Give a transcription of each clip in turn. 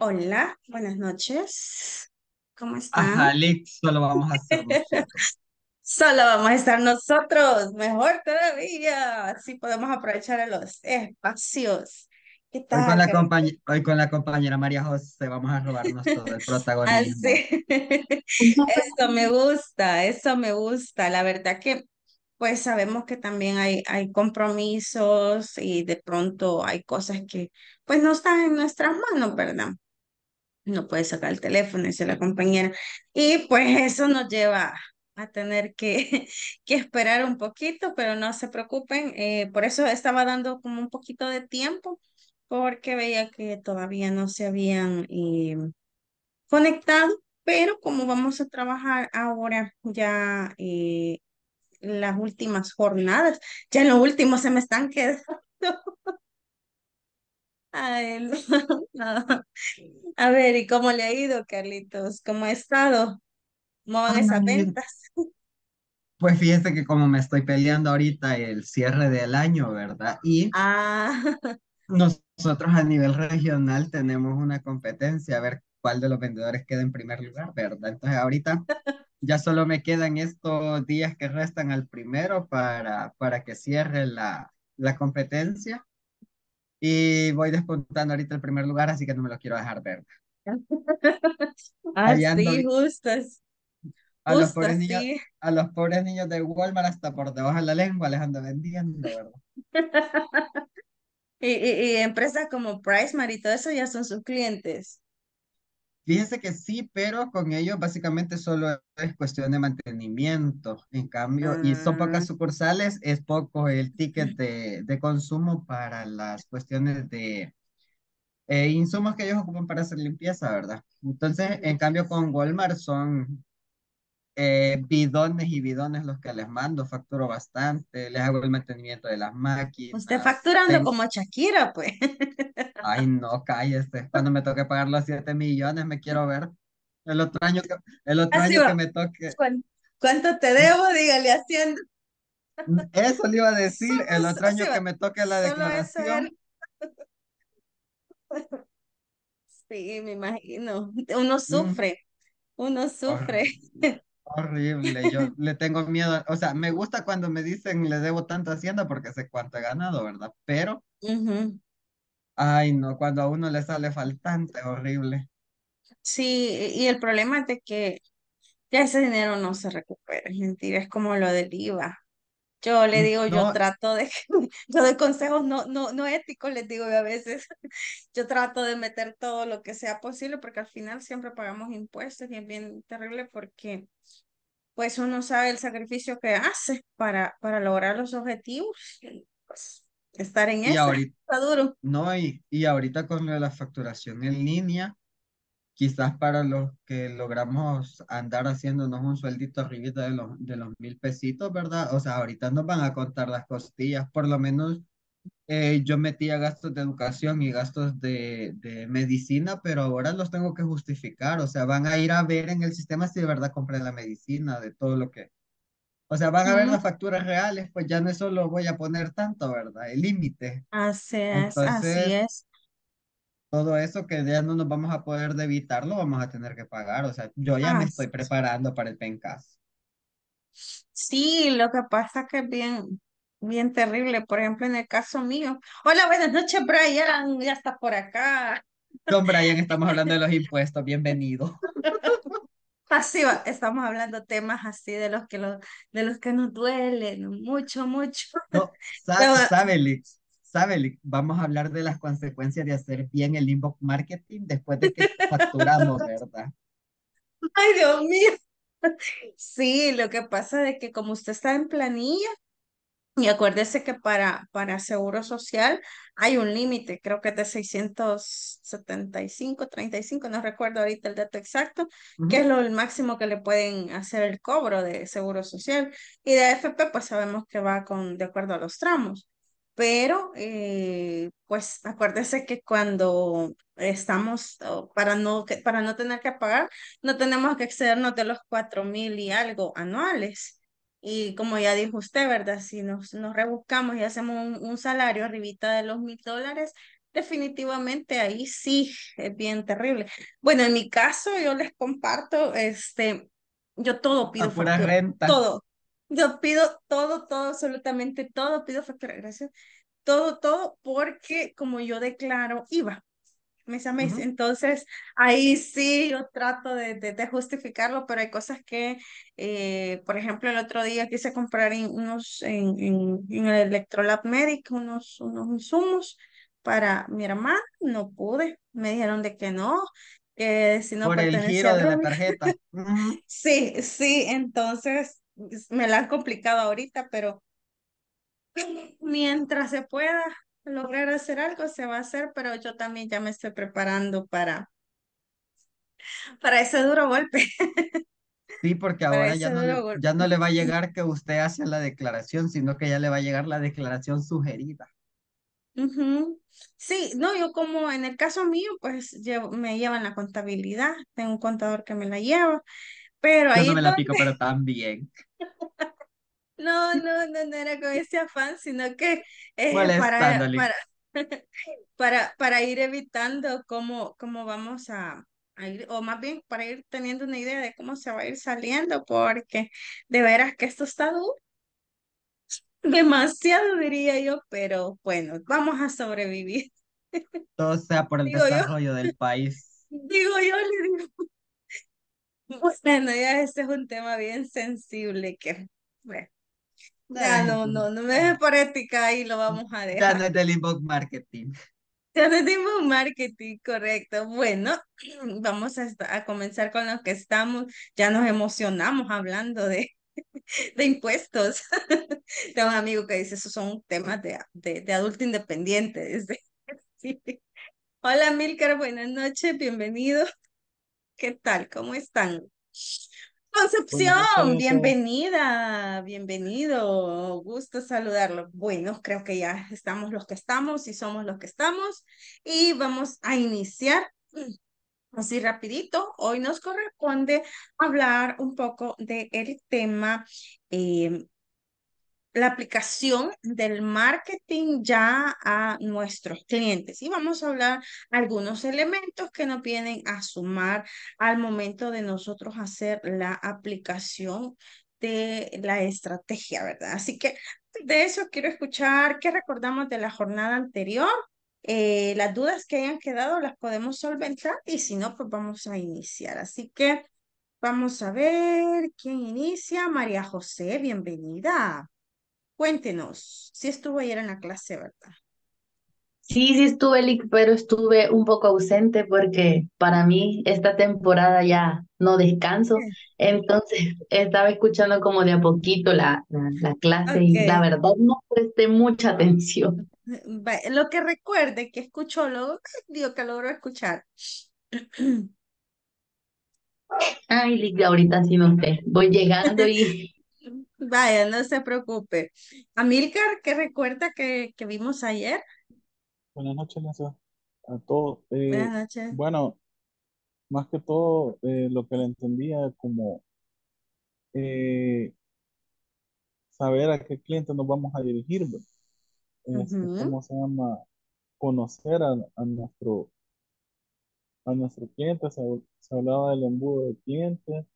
Hola, buenas noches. ¿Cómo están? Ajá, Liz, solo vamos a estar Solo vamos a estar nosotros, mejor todavía. Así podemos aprovechar los espacios. ¿Qué tal? Hoy con, la con la compañera María José vamos a robarnos todo el protagonismo. Sí, eso me gusta, eso me gusta. La verdad que pues sabemos que también hay, hay compromisos y de pronto hay cosas que pues no están en nuestras manos, ¿verdad? no puede sacar el teléfono, dice la compañera. Y pues eso nos lleva a tener que, que esperar un poquito, pero no se preocupen, eh, por eso estaba dando como un poquito de tiempo, porque veía que todavía no se habían eh, conectado, pero como vamos a trabajar ahora ya eh, las últimas jornadas, ya en lo último se me están quedando a él. A ver, ¿y cómo le ha ido, Carlitos? ¿Cómo ha estado? ¿Cómo van esas ventas? Pues fíjense que como me estoy peleando ahorita el cierre del año, ¿verdad? Y ah, nosotros a nivel regional tenemos una competencia, a ver cuál de los vendedores queda en primer lugar, ¿verdad? Entonces ahorita ya solo me quedan estos días que restan al primero para, para que cierre la, la competencia y voy despuntando ahorita el primer lugar, así que no me lo quiero dejar ver. Ah, a los, pobres niños, a los pobres niños de Walmart hasta por debajo de la lengua les ando vendiendo, ¿verdad? y, y, empresas como Pricemar y todo eso ya son sus clientes. Fíjense que sí, pero con ellos básicamente solo es cuestión de mantenimiento. En cambio, y son pocas mm. sucursales, es poco el ticket de, de consumo para las cuestiones de eh, insumos que ellos ocupan para hacer limpieza, ¿verdad? Entonces, en cambio, con Walmart son eh, bidones y bidones los que les mando, facturo bastante, les hago el mantenimiento de las máquinas. Usted facturando como Shakira, pues. Ay, no, cállese. Cuando me toque pagar los 7 millones, me quiero ver. El otro año que, el otro año que me toque. ¿Cuánto te debo? Dígale haciendo. Eso le iba a decir. El otro año que me toque la declaración. Sí, me imagino. Uno mm. sufre. Uno sufre. Horrible, yo le tengo miedo, o sea, me gusta cuando me dicen le debo tanto Hacienda porque sé cuánto he ganado, ¿verdad? Pero, ay no, cuando a uno le sale faltante, horrible. Sí, y el problema es de que ya ese dinero no se recupera, es mentira, es como lo del IVA. Yo le digo, yo trato de, yo doy consejos no, no, no éticos, les digo a veces, yo trato de meter todo lo que sea posible porque al final siempre pagamos impuestos y es bien terrible porque pues uno sabe el sacrificio que hace para, para lograr los objetivos pues, estar en eso ahorita, está duro. No, y, y ahorita con la facturación en línea, quizás para los que logramos andar haciéndonos un sueldito arribita de los, de los mil pesitos, ¿verdad? O sea, ahorita nos van a contar las costillas, por lo menos eh, yo metía gastos de educación y gastos de, de, medicina, pero ahora los tengo que justificar, o sea, van a ir a ver en el sistema si de verdad compré la medicina, de todo lo que... O sea, van a ver las facturas reales, pues ya no es solo voy a poner tanto, ¿verdad? El límite. Así es, así es todo eso que ya no nos vamos a poder debitar, lo vamos a tener que pagar. O sea, yo ya me estoy preparando para el pencas. Sí, lo que pasa es que es bien, bien terrible. Por ejemplo, en el caso mío. Hola, buenas noches, Brian. Ya está por acá. Don Brian, estamos hablando de los impuestos. Bienvenido. Así va, estamos hablando temas así de los que, los de los que nos duelen mucho, mucho. No, sabe, ¿sabe? Vamos a hablar de las consecuencias de hacer bien el inbox marketing después de que facturamos, ¿verdad? Ay, Dios mío. Sí, lo que pasa es que como usted está en planilla, y acuérdese que para, para Seguro Social hay un límite, creo que es de 675, 35, no recuerdo ahorita el dato exacto, que es lo el máximo que le pueden hacer el cobro de Seguro Social. Y de AFP, pues sabemos que va con, de acuerdo a los tramos pero eh, pues acuérdese que cuando estamos, oh, para no, para no tener que pagar, no tenemos que excedernos de los cuatro mil y algo anuales. Y como ya dijo usted, ¿verdad? Si nos, nos rebuscamos y hacemos un, un salario arribita de los mil dólares, definitivamente ahí sí es bien terrible. Bueno, en mi caso yo les comparto, este, yo todo pido factura, renta. todo, yo pido todo, todo, absolutamente todo, pido factura, gracias. Todo, todo, porque como yo declaro iba, mes a mes, entonces ahí sí yo trato de, de, justificarlo, pero hay cosas que, eh, por ejemplo, el otro día quise comprar en, unos, en, en, en el Electrolab Médico unos, unos insumos para mi hermana, no pude, me dijeron de que no, que si no por el giro de la tarjeta. sí, sí, entonces me la han complicado ahorita, pero mientras se pueda lograr hacer algo, se va a hacer, pero yo también ya me estoy preparando para, para ese duro golpe. Sí, porque ahora ya no, le, ya no le va a llegar que usted hace la declaración, sino que ya le va a llegar la declaración sugerida. Sí, no, yo como en el caso mío, pues me llevan la contabilidad, tengo un contador que me la lleva pero ahí. no me la pico, pero también. no, no, no, no era con ese afán, sino que eh, para, para, ir evitando cómo, cómo vamos a, ir, o más bien para ir teniendo una idea de cómo se va a ir saliendo, porque de veras que esto está duro. Demasiado diría yo, pero bueno, vamos a sobrevivir. Todo sea por el desarrollo del país. Digo yo, le digo. Bueno, ya este es un tema bien sensible que, bueno, ya no, no, no me dejes por ética y lo vamos a dejar. Ya no es del inbox marketing. Ya no es del inbox marketing, correcto. Bueno, vamos a, a comenzar con lo que estamos. Ya nos emocionamos hablando de, de impuestos. Tengo un amigo que dice, esos son temas de, de, adulto independiente. Hola Milker, buenas noches, bienvenido. ¿Qué tal? ¿Cómo están? Concepción, bienvenida, bienvenido, gusto saludarlo. Bueno, creo que ya estamos los que estamos y somos los que estamos y vamos a iniciar mm, así rapidito. Hoy nos corresponde hablar un poco del tema em, la aplicación del marketing ya a nuestros clientes. Y vamos a hablar algunos elementos que nos vienen a sumar al momento de nosotros hacer la aplicación de la estrategia, ¿verdad? Así que de eso quiero escuchar qué recordamos de la jornada anterior. Eh, las dudas que hayan quedado las podemos solventar y si no, pues vamos a iniciar. Así que vamos a ver quién inicia. María José, bienvenida. Cuéntenos, si estuvo ayer en la clase, ¿verdad? Sí, sí estuve, Lick, pero estuve un poco ausente porque para mí esta temporada ya no descanso. Entonces estaba escuchando como de a poquito la, la, clase y la verdad no presté mucha atención. Lo que recuerde que escuchó, lo digo que logró escuchar. Ay, Lick, ahorita sí no sé. Voy llegando y Vaya, no se preocupe. Amílcar, ¿qué recuerda que, vimos ayer? Buenas noches, a todos. Eh, Buenas noches. Bueno, más que todo, eh, lo que le entendía como eh, saber a qué cliente nos vamos a dirigir, pues. este, ¿cómo se llama? Conocer a, nuestro a nuestro cliente, se, hablaba del embudo de cliente,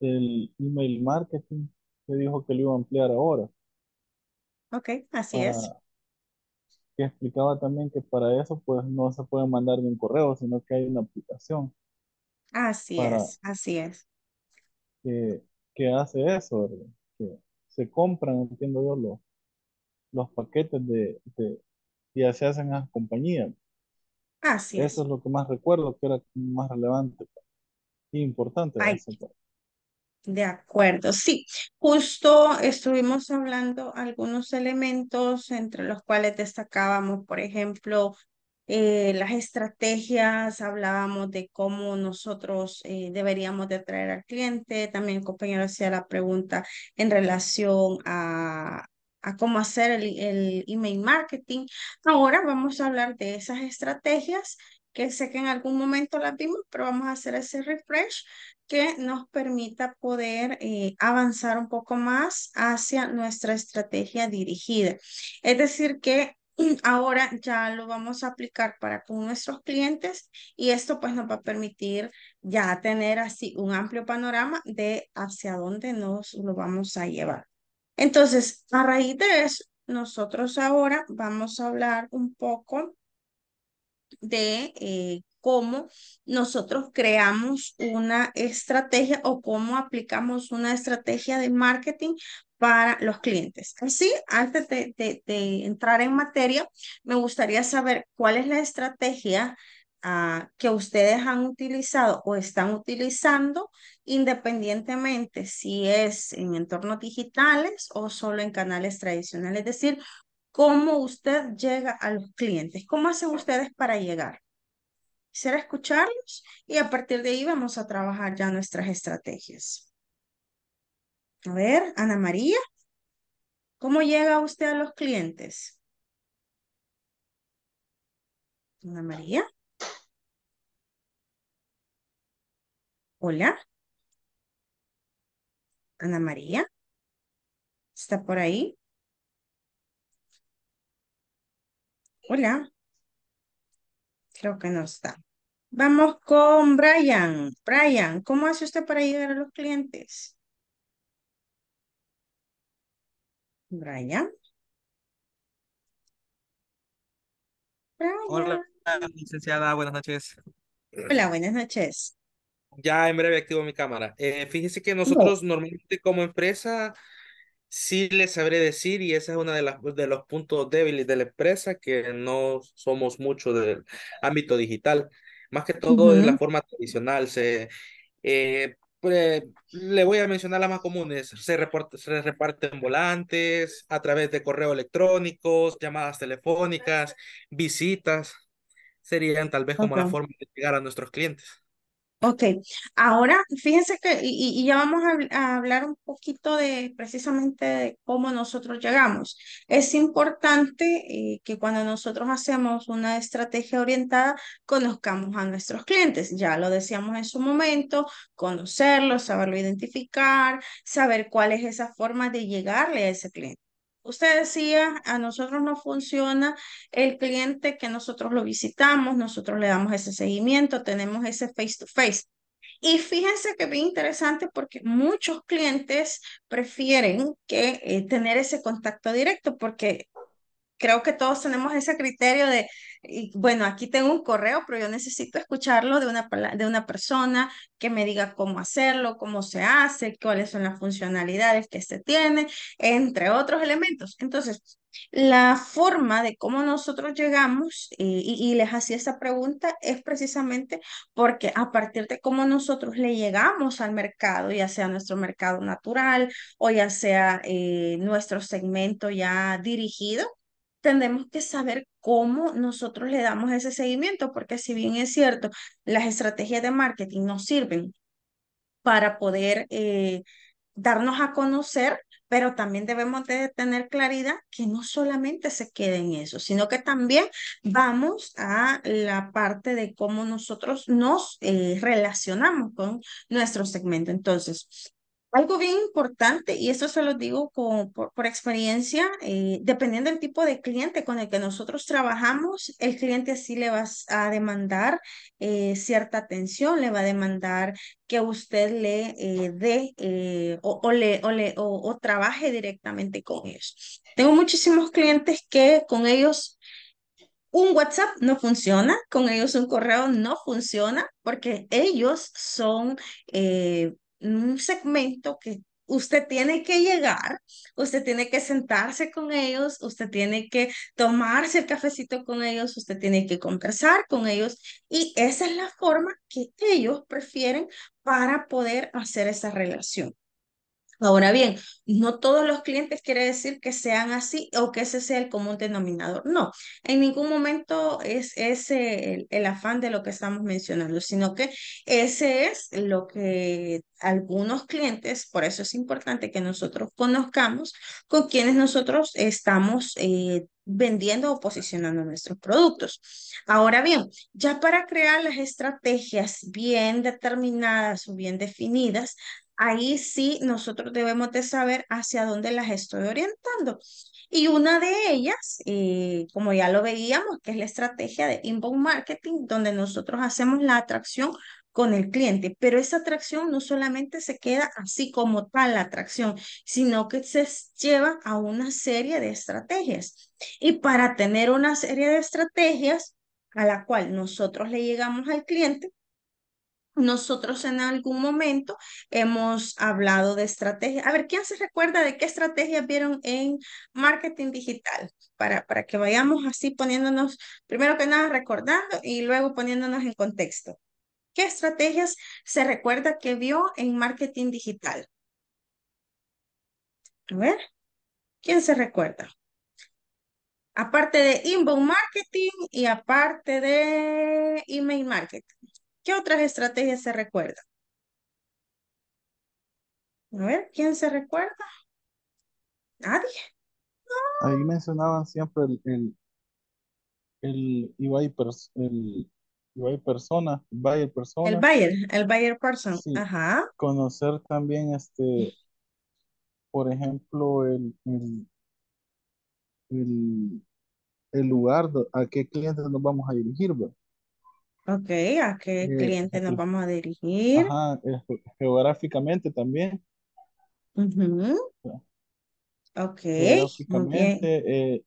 del email marketing, que dijo que lo iba a ampliar ahora. Ok, así ah, es. que explicaba también que para eso pues no se puede mandar ni un correo, sino que hay una aplicación Así es, así es. que, hace eso, Que se compran, entiendo yo, los, paquetes de, de, y así se hacen las compañías. Así Eso es. lo que más recuerdo, que era más relevante y importante pues. De acuerdo, sí. Justo estuvimos hablando algunos elementos entre los cuales destacábamos, por ejemplo, eh, las estrategias, hablábamos de cómo nosotros eh, deberíamos de atraer al cliente, también el compañero hacía la pregunta en relación a, cómo hacer el email marketing. Ahora vamos a hablar de esas estrategias que sé que en algún momento las vimos, pero vamos a hacer ese refresh que nos permita poder eh, avanzar un poco más hacia nuestra estrategia dirigida. Es decir, que ahora ya lo vamos a aplicar para con nuestros clientes y esto pues nos va a permitir ya tener así un amplio panorama de hacia dónde nos lo vamos a llevar. Entonces, a raíz de eso, nosotros ahora vamos a hablar un poco de eh, cómo nosotros creamos una estrategia o cómo aplicamos una estrategia de marketing para los clientes. Así, antes de, entrar en materia, me gustaría saber cuál es la estrategia ah, que ustedes han utilizado o están utilizando independientemente si es en entornos digitales o solo en canales tradicionales. Es decir, ¿Cómo usted llega a los clientes? ¿Cómo hacen ustedes para llegar? Quisiera escucharlos y a partir de ahí vamos a trabajar ya nuestras estrategias. A ver, Ana María, ¿cómo llega usted a los clientes? Ana María. Hola. Ana María. ¿Está por ahí? Hola. Creo que no está. Vamos con Brian. Brian, ¿cómo hace usted para ayudar a los clientes? Brian. Hola, licenciada. Buenas noches. Hola, buenas noches. Ya en breve activo mi cámara. Eh, fíjese que nosotros normalmente como empresa Sí les sabré decir, y ese es uno de, las, de los puntos débiles de la empresa, que no somos mucho del ámbito digital. Más que todo en de la forma tradicional. Se, eh, le voy a mencionar las más comunes. Se, reparten volantes a través de correo electrónicos, llamadas telefónicas, visitas. Serían tal vez como la forma de llegar a nuestros clientes. Ok, ahora fíjense que, y, ya vamos a, hablar un poquito de precisamente de cómo nosotros llegamos. Es importante eh, que cuando nosotros hacemos una estrategia orientada, conozcamos a nuestros clientes. Ya lo decíamos en su momento, conocerlos, saberlo identificar, saber cuál es esa forma de llegarle a ese cliente usted decía, a nosotros no funciona el cliente que nosotros lo visitamos, nosotros le damos ese seguimiento, tenemos ese face to face. Y fíjense que es bien interesante porque muchos clientes prefieren que eh, tener ese contacto directo porque creo que todos tenemos ese criterio de, y bueno, aquí tengo un correo, pero yo necesito escucharlo de una, de una persona que me diga cómo hacerlo, cómo se hace, cuáles son las funcionalidades que se tiene, entre otros elementos. Entonces, la forma de cómo nosotros llegamos, eh, y, les hacía esa pregunta, es precisamente porque a partir de cómo nosotros le llegamos al mercado, ya sea nuestro mercado natural o ya sea eh, nuestro segmento ya dirigido, tenemos que saber cómo nosotros le damos ese seguimiento, porque si bien es cierto, las estrategias de marketing nos sirven para poder eh, darnos a conocer, pero también debemos de tener claridad que no solamente se quede en eso, sino que también vamos a la parte de cómo nosotros nos eh, relacionamos con nuestro segmento. Entonces, algo bien importante, y esto se lo digo con, por, experiencia, eh, dependiendo del tipo de cliente con el que nosotros trabajamos, el cliente sí le va a demandar eh, cierta atención, le va a demandar que usted le eh, dé o, le, o, le o, trabaje directamente con ellos. Tengo muchísimos clientes que con ellos un WhatsApp no funciona, con ellos un correo no funciona, porque ellos son un segmento que usted tiene que llegar, usted tiene que sentarse con ellos, usted tiene que tomarse el cafecito con ellos, usted tiene que conversar con ellos y esa es la forma que ellos prefieren para poder hacer esa relación. Ahora bien, no todos los clientes quiere decir que sean así o que ese sea el común denominador. No, en ningún momento es ese el, afán de lo que estamos mencionando, sino que ese es lo que algunos clientes, por eso es importante que nosotros conozcamos con quienes nosotros estamos eh, vendiendo o posicionando nuestros productos. Ahora bien, ya para crear las estrategias bien determinadas o bien definidas, ahí sí nosotros debemos de saber hacia dónde las estoy orientando. Y una de ellas, eh, como ya lo veíamos, que es la estrategia de inbound marketing, donde nosotros hacemos la atracción con el cliente, pero esa atracción no solamente se queda así como tal la atracción, sino que se lleva a una serie de estrategias. Y para tener una serie de estrategias a la cual nosotros le llegamos al cliente, nosotros en algún momento hemos hablado de estrategias. A ver, ¿quién se recuerda de qué estrategias vieron en marketing digital? Para, para que vayamos así poniéndonos, primero que nada, recordando y luego poniéndonos en contexto. ¿Qué estrategias se recuerda que vio en marketing digital? A ver, ¿quién se recuerda? Aparte de inbound marketing y aparte de email marketing. ¿Qué otras estrategias se recuerdan? A ver, ¿quién se recuerda? Nadie. Ahí mencionaban siempre el, el, el Ibai, el persona, Bayer persona. El Bayer, el Bayer person, ajá. Conocer también este, por ejemplo, el, el, el, lugar a qué clientes nos vamos a dirigir, Ok, ¿a qué eh, cliente nos vamos a dirigir? Ajá, eh, geográficamente también. Ah. Ok. Geográficamente. Eh,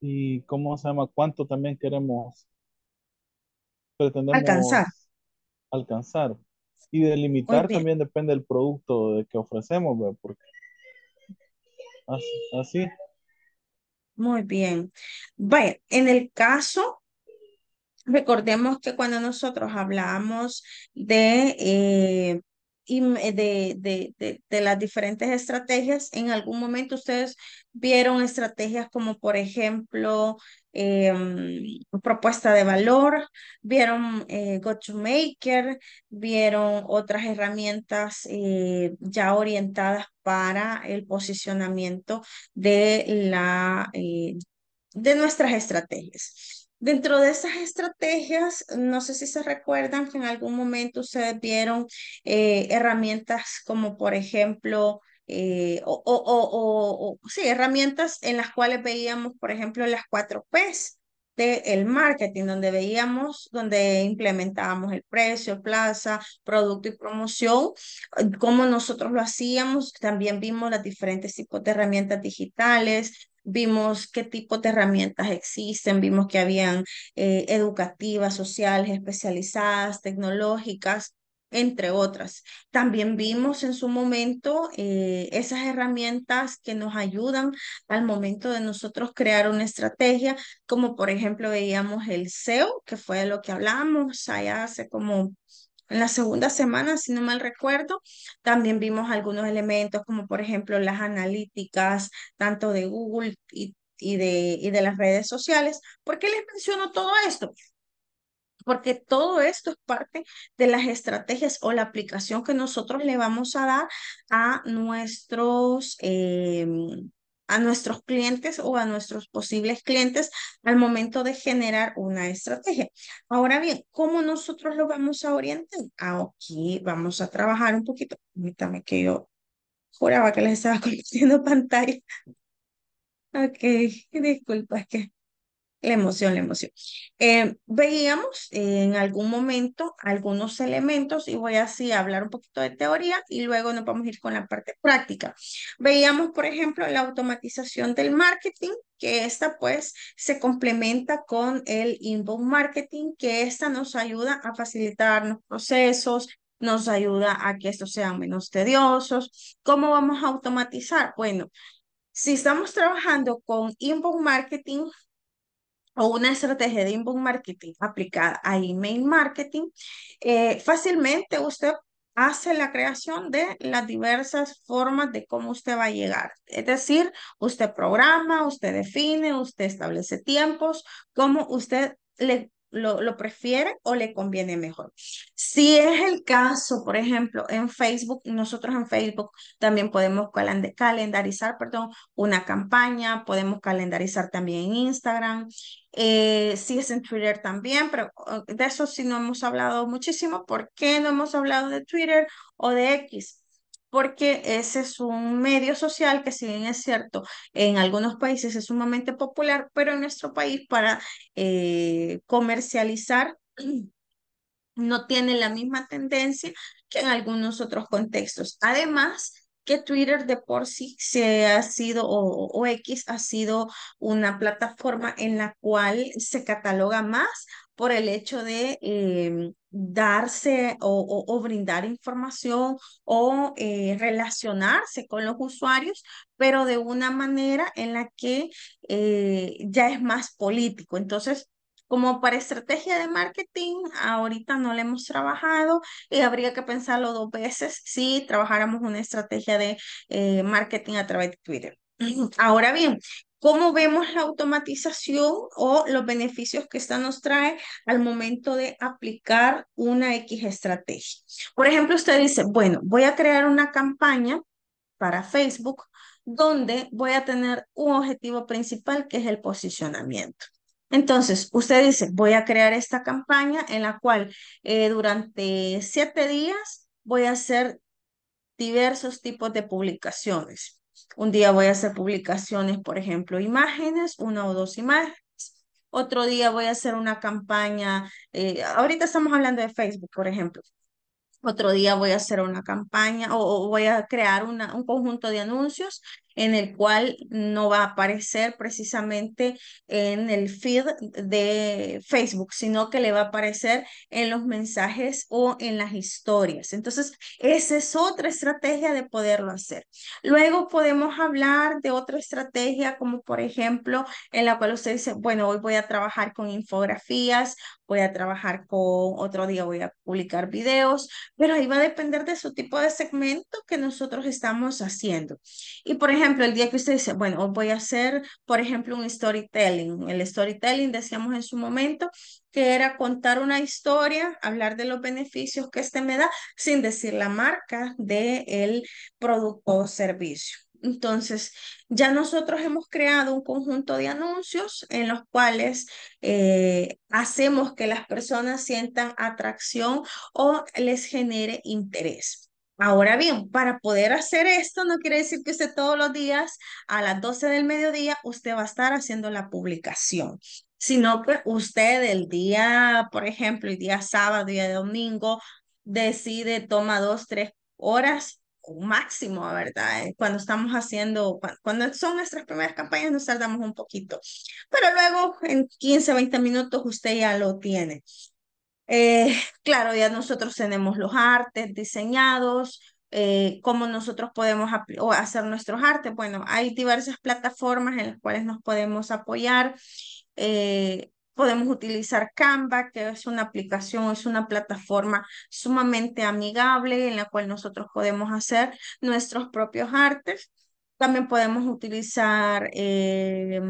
¿Y cómo se llama? ¿Cuánto también queremos? pretender? alcanzar. Alcanzar. Y delimitar también depende del producto de que ofrecemos, Porque así. Muy bien. Bueno, en el caso Recordemos que cuando nosotros hablamos eh, eh, de, de, las diferentes estrategias, en algún momento ustedes vieron estrategias como, por ejemplo, em, propuesta de valor, vieron eh, Go to Maker, vieron otras herramientas eh, ya orientadas para el posicionamiento de, la, de nuestras estrategias. Dentro de esas estrategias, no sé si se recuerdan que en algún momento ustedes vieron eh, herramientas como, por ejemplo, eh, o, o, o, sí, herramientas en las cuales veíamos, por ejemplo, las cuatro P's del marketing, donde veíamos, donde implementábamos el precio, plaza, producto y promoción, eh, cómo nosotros lo hacíamos. También vimos las diferentes tipos de herramientas digitales, vimos qué tipo de herramientas existen, vimos que habían eh, educativas, sociales, especializadas, tecnológicas, entre otras. También vimos en su momento eh, esas herramientas que nos ayudan al momento de nosotros crear una estrategia, como por ejemplo veíamos el SEO, que fue de lo que hablamos allá hace como en la segunda semana, si no mal recuerdo, también vimos algunos elementos como por ejemplo las analíticas, tanto de Google y, y, de, y de las redes sociales. ¿Por qué les menciono todo esto? porque todo esto es parte de las estrategias o la aplicación que nosotros le vamos a dar a nuestros, em, a nuestros clientes o a nuestros posibles clientes al momento de generar una estrategia. Ahora bien, ¿cómo nosotros lo vamos a orientar? Aquí ah, vamos a trabajar un poquito. Permítame que yo juraba que les estaba compartiendo pantalla. Ok, disculpa, que la emoción, la emoción. Eh, veíamos en algún momento algunos elementos y voy así a hablar un poquito de teoría y luego nos vamos a ir con la parte práctica. Veíamos, por ejemplo, la automatización del marketing, que esta pues se complementa con el inbound marketing, que esta nos ayuda a facilitar los procesos, nos ayuda a que estos sean menos tediosos. ¿Cómo vamos a automatizar? Bueno, si estamos trabajando con inbound marketing, o una estrategia de inbound marketing aplicada a email marketing, eh, fácilmente usted hace la creación de las diversas formas de cómo usted va a llegar. Es decir, usted programa, usted define, usted establece tiempos, cómo usted le lo, prefiere o le conviene mejor. Si es el caso, por ejemplo, en Facebook, nosotros en Facebook también podemos calendarizar perdón, una campaña, podemos calendarizar también en Instagram, eh, si es en Twitter también, pero oh, de eso sí no hemos hablado muchísimo. ¿Por qué no hemos hablado de Twitter o de X? porque ese es un medio social que si bien es cierto, en algunos países es sumamente popular, pero en nuestro país para eh, comercializar no tiene la misma tendencia que en algunos otros contextos. Además, que Twitter de por sí se ha sido o, X ha sido una plataforma en la cual se cataloga más por el hecho de em, darse o, brindar información o eh, relacionarse con los usuarios, pero de una manera en la que eh, ya es más político. Entonces, como para estrategia de marketing, ahorita no le hemos trabajado y eh, habría que pensarlo dos veces si trabajáramos una estrategia de marketing a través de Twitter. Ahora bien, cómo vemos la automatización o los beneficios que esta nos trae al momento de aplicar una X estrategia. Por ejemplo, usted dice, bueno, voy a crear una campaña para Facebook donde voy a tener un objetivo principal que es el posicionamiento. Entonces, usted dice, voy a crear esta campaña en la cual eh, durante siete días voy a hacer diversos tipos de publicaciones. Un día voy a hacer publicaciones, por ejemplo, imágenes, una o dos imágenes. Otro día voy a hacer una campaña. Eh, ahorita estamos hablando de Facebook, por ejemplo. Otro día voy a hacer una campaña o, voy a crear una, un conjunto de anuncios en el cual no va a aparecer precisamente en el feed de Facebook, sino que le va a aparecer en los mensajes o en las historias. Entonces, esa es otra estrategia de poderlo hacer. Luego podemos hablar de otra estrategia, como por ejemplo, en la cual usted dice, bueno, hoy voy a trabajar con infografías, voy a trabajar con, otro día voy a publicar videos, pero ahí va a depender de su tipo de segmento que nosotros estamos haciendo. Y por ejemplo, ejemplo, el día que usted dice, bueno, voy a hacer, por ejemplo, un storytelling. El storytelling, decíamos en su momento, que era contar una historia, hablar de los beneficios que este me da, sin decir la marca del el producto o servicio. Entonces, ya nosotros hemos creado un conjunto de anuncios en los cuales eh, hacemos que las personas sientan atracción o les genere interés. Ahora bien, para poder hacer esto, no quiere decir que usted todos los días a las 12 del mediodía usted va a estar haciendo la publicación, sino que usted el día, por ejemplo, el día sábado, el día domingo, decide, toma dos, tres horas máximo, ¿verdad? Eh, cuando estamos haciendo, cuando son nuestras primeras campañas nos tardamos un poquito, pero luego en 15, 20 minutos usted ya lo tiene. Eh, claro, ya nosotros tenemos los artes diseñados, eh, cómo nosotros podemos hacer nuestros artes. Bueno, hay diversas plataformas en las cuales nos podemos apoyar. Eh, podemos utilizar Canva, que es una aplicación, es una plataforma sumamente amigable en la cual nosotros podemos hacer nuestros propios artes. También podemos utilizar eh,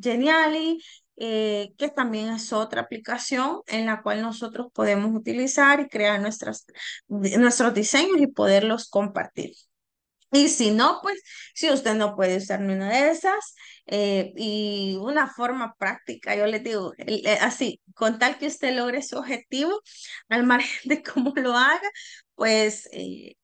Geniali, eh, que también es otra aplicación en la cual nosotros podemos utilizar y crear nuestras, nuestros diseños y poderlos compartir. Y si no, pues si usted no puede usar ninguna de esas, eh, y una forma práctica, yo le digo, eh, así, con tal que usted logre su objetivo, al margen de cómo lo haga, pues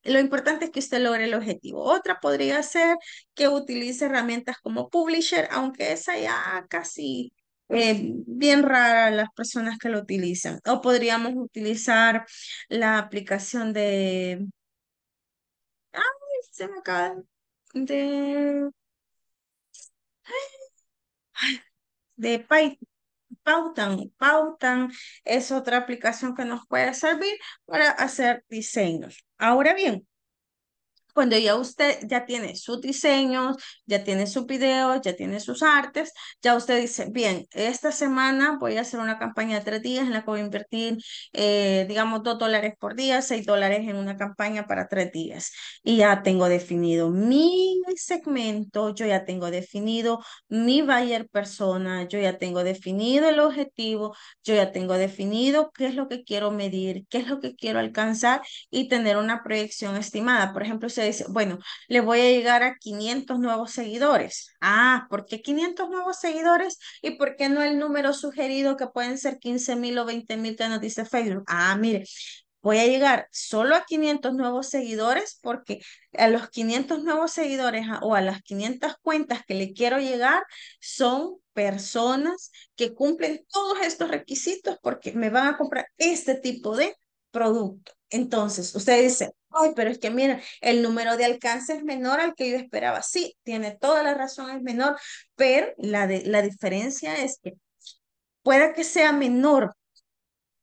lo importante es que usted logre el objetivo. Otra podría ser que utilice herramientas como Publisher, aunque esa ya casi eh, bien rara las personas que lo utilizan. O podríamos utilizar la aplicación de... Ay, se me acaba de... de Pautan, Pautan es otra aplicación que nos puede servir para hacer diseños. Ahora bien, cuando ya usted ya tiene sus diseños, ya tiene sus videos, ya tiene sus artes, ya usted dice, bien, esta semana voy a hacer una campaña de tres días en la que voy a invertir, eh, digamos, dos dólares por día, seis dólares en una campaña para tres días. Y ya tengo definido mi segmento, yo ya tengo definido mi buyer persona, yo ya tengo definido el objetivo, yo ya tengo definido qué es lo que quiero medir, qué es lo que quiero alcanzar y tener una proyección estimada. Por ejemplo, si dice, bueno, le voy a llegar a 500 nuevos seguidores. Ah, ¿por qué 500 nuevos seguidores? ¿Y por qué no el número sugerido que pueden ser 15 mil o 20 mil que nos dice Facebook? Ah, mire, voy a llegar solo a 500 nuevos seguidores porque a los 500 nuevos seguidores ah, o a las 500 cuentas que le quiero llegar son personas que cumplen todos estos requisitos porque me van a comprar este tipo de producto. Entonces, usted dice, ay, pero es que mira, el número de alcance es menor al que yo esperaba. Sí, tiene toda la razón, es menor, pero la, la diferencia es que pueda que sea menor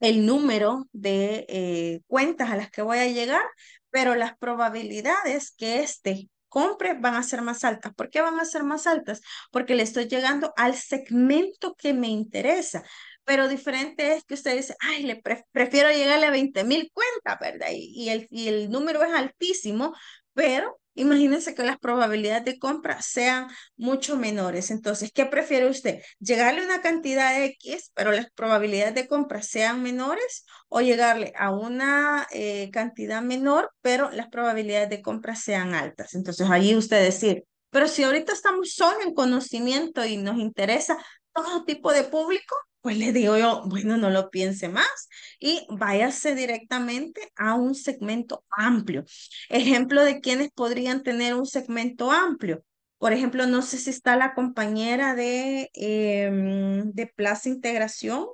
el número de eh, cuentas a las que voy a llegar, pero las probabilidades que este compre van a ser más altas. ¿Por qué van a ser más altas? Porque le estoy llegando al segmento que me interesa pero diferente es que usted dice, ay, le prefiero llegarle a 20 mil cuentas, ¿verdad? Y, y, el, y el número es altísimo, pero imagínense que las probabilidades de compra sean mucho menores. Entonces, ¿qué prefiere usted? ¿Llegarle a una cantidad X, pero las probabilidades de compra sean menores? ¿O llegarle a una eh, cantidad menor, pero las probabilidades de compra sean altas? Entonces, ahí usted decir, pero si ahorita estamos solo en conocimiento y nos interesa todo tipo de público, pues le digo yo, bueno, no lo piense más y váyase directamente a un segmento amplio. Ejemplo de quienes podrían tener un segmento amplio. Por ejemplo, no sé si está la compañera de, em, de Plaza Integración.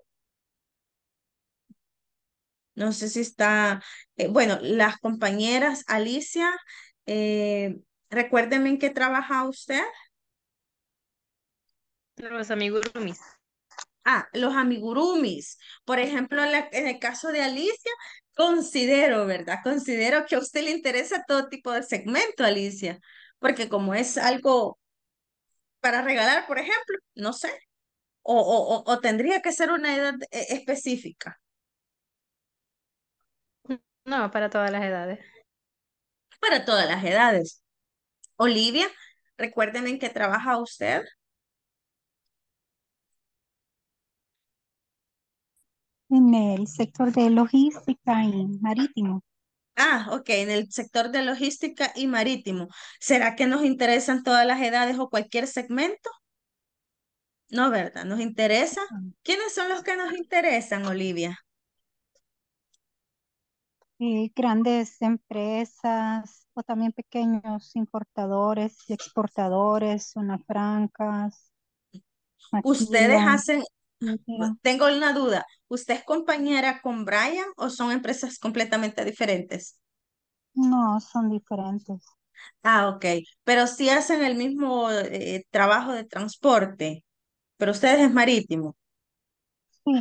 No sé si está, eh, bueno, las compañeras Alicia, eh, recuérdenme en qué trabaja usted. Los amigurumis. Ah, los amigurumis. Por ejemplo, en, el caso de Alicia, considero, ¿verdad? Considero que a usted le interesa todo tipo de segmento, Alicia, porque como es algo para regalar, por ejemplo, no sé, o, o, o tendría que ser una edad eh, específica. No, para todas las edades. Para todas las edades. Olivia, recuérdenme en qué trabaja usted. en el sector de logística y marítimo. Ah, ok, en el sector de logística y marítimo. ¿Será que nos interesan todas las edades o cualquier segmento? No, ¿verdad? ¿Nos interesa? ¿Quiénes son los que nos interesan, Olivia? Eh, grandes empresas o también pequeños importadores y exportadores, zonas francas. Ustedes hacen, tengo una duda. ¿Usted es compañera con Brian o son empresas completamente diferentes? No, son diferentes. Ah, ok. Pero sí hacen el mismo eh, trabajo de transporte, pero ustedes es marítimo. Sí.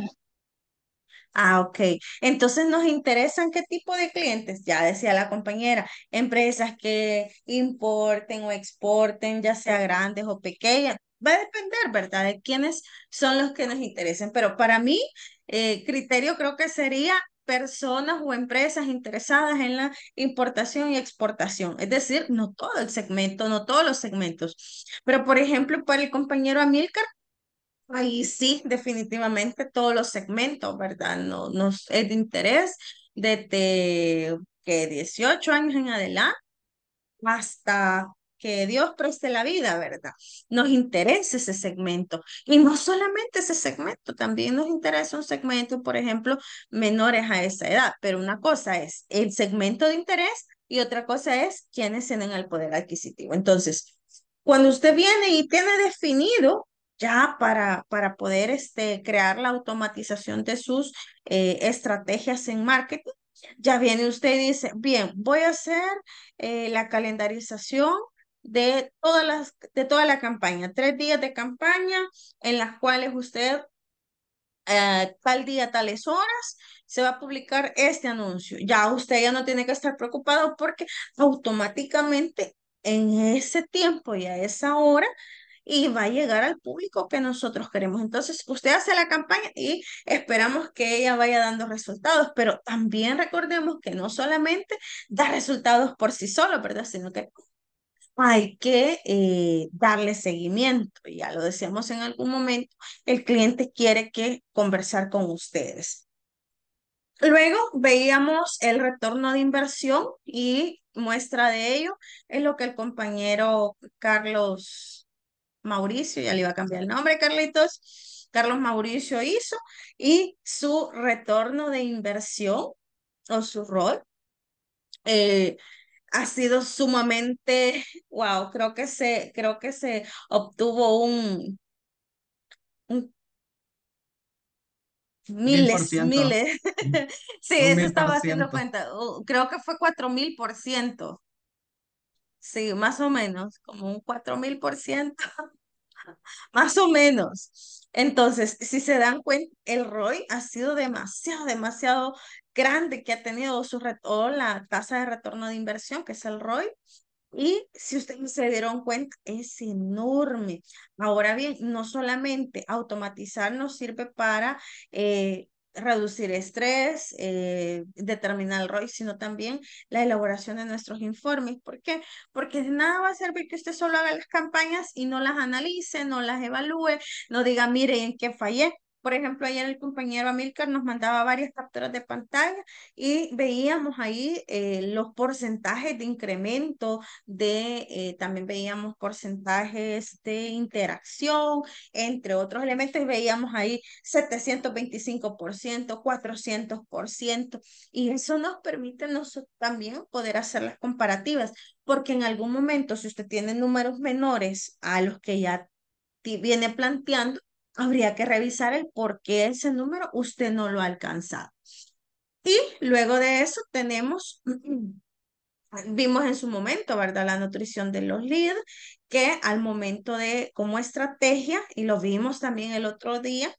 Ah, ok. Entonces nos interesan qué tipo de clientes, ya decía la compañera, empresas que importen o exporten, ya sea grandes o pequeñas, va a depender, ¿verdad?, de quiénes son los que nos interesen. Pero para mí, eh, criterio creo que sería personas o empresas interesadas en la importación y exportación. Es decir, no todo el segmento, no todos los segmentos. Pero, por ejemplo, para el compañero Amilcar, ahí sí, definitivamente todos los segmentos, ¿verdad? No, nos es de interés desde que 18 años en adelante hasta que Dios preste la vida, ¿verdad? Nos interesa ese segmento. Y no solamente ese segmento, también nos interesa un segmento, por ejemplo, menores a esa edad. Pero una cosa es el segmento de interés y otra cosa es quienes tienen el poder adquisitivo. Entonces, cuando usted viene y tiene definido ya para, para poder este, crear la automatización de sus eh, estrategias en marketing, ya viene usted y dice, bien, voy a hacer eh, la calendarización de, todas de toda la campaña, tres días de campaña en las cuales usted eh, tal día, tales horas, se va a publicar este anuncio. Ya usted ya no tiene que estar preocupado porque automáticamente en ese tiempo y a esa hora y va a llegar al público que nosotros queremos. Entonces, usted hace la campaña y esperamos que ella vaya dando resultados, pero también recordemos que no solamente da resultados por sí solo, ¿verdad? Sino que hay que eh, darle seguimiento. Ya lo decíamos en algún momento, el cliente quiere que conversar con ustedes. Luego veíamos el retorno de inversión y muestra de ello es lo que el compañero Carlos Mauricio, ya le iba a cambiar el nombre, Carlitos, Carlos Mauricio hizo y su retorno de inversión o su rol. Eh, ha sido sumamente, wow, creo que se, creo que se obtuvo un, miles, miles. sí, eso estaba haciendo cuenta. Oh, creo que fue cuatro mil por ciento. Sí, más o menos, como un cuatro mil por ciento. Más o menos. Entonces, si se dan cuenta, el ROI ha sido demasiado, demasiado grande que ha tenido su o la tasa de retorno de inversión, que es el ROI, y si ustedes se dieron cuenta, es enorme. Ahora bien, no solamente automatizar nos sirve para eh, reducir estrés, eh, determinar el ROI, sino también la elaboración de nuestros informes. ¿Por qué? Porque de nada va a servir que usted solo haga las campañas y no las analice, no las evalúe, no diga, mire, ¿en qué fallé? Por ejemplo, ayer el compañero Amilcar nos mandaba varias capturas de pantalla y veíamos ahí eh, los porcentajes de incremento, de, eh, también veíamos porcentajes de interacción, entre otros elementos, veíamos ahí 725%, 400%, y eso nos permite nosotros también poder hacer las comparativas, porque en algún momento, si usted tiene números menores a los que ya viene planteando, habría que revisar el por qué ese número usted no lo ha alcanzado. Y luego de eso tenemos, vimos en su momento, ¿verdad? La nutrición de los leads, que al momento de, como estrategia, y lo vimos también el otro día,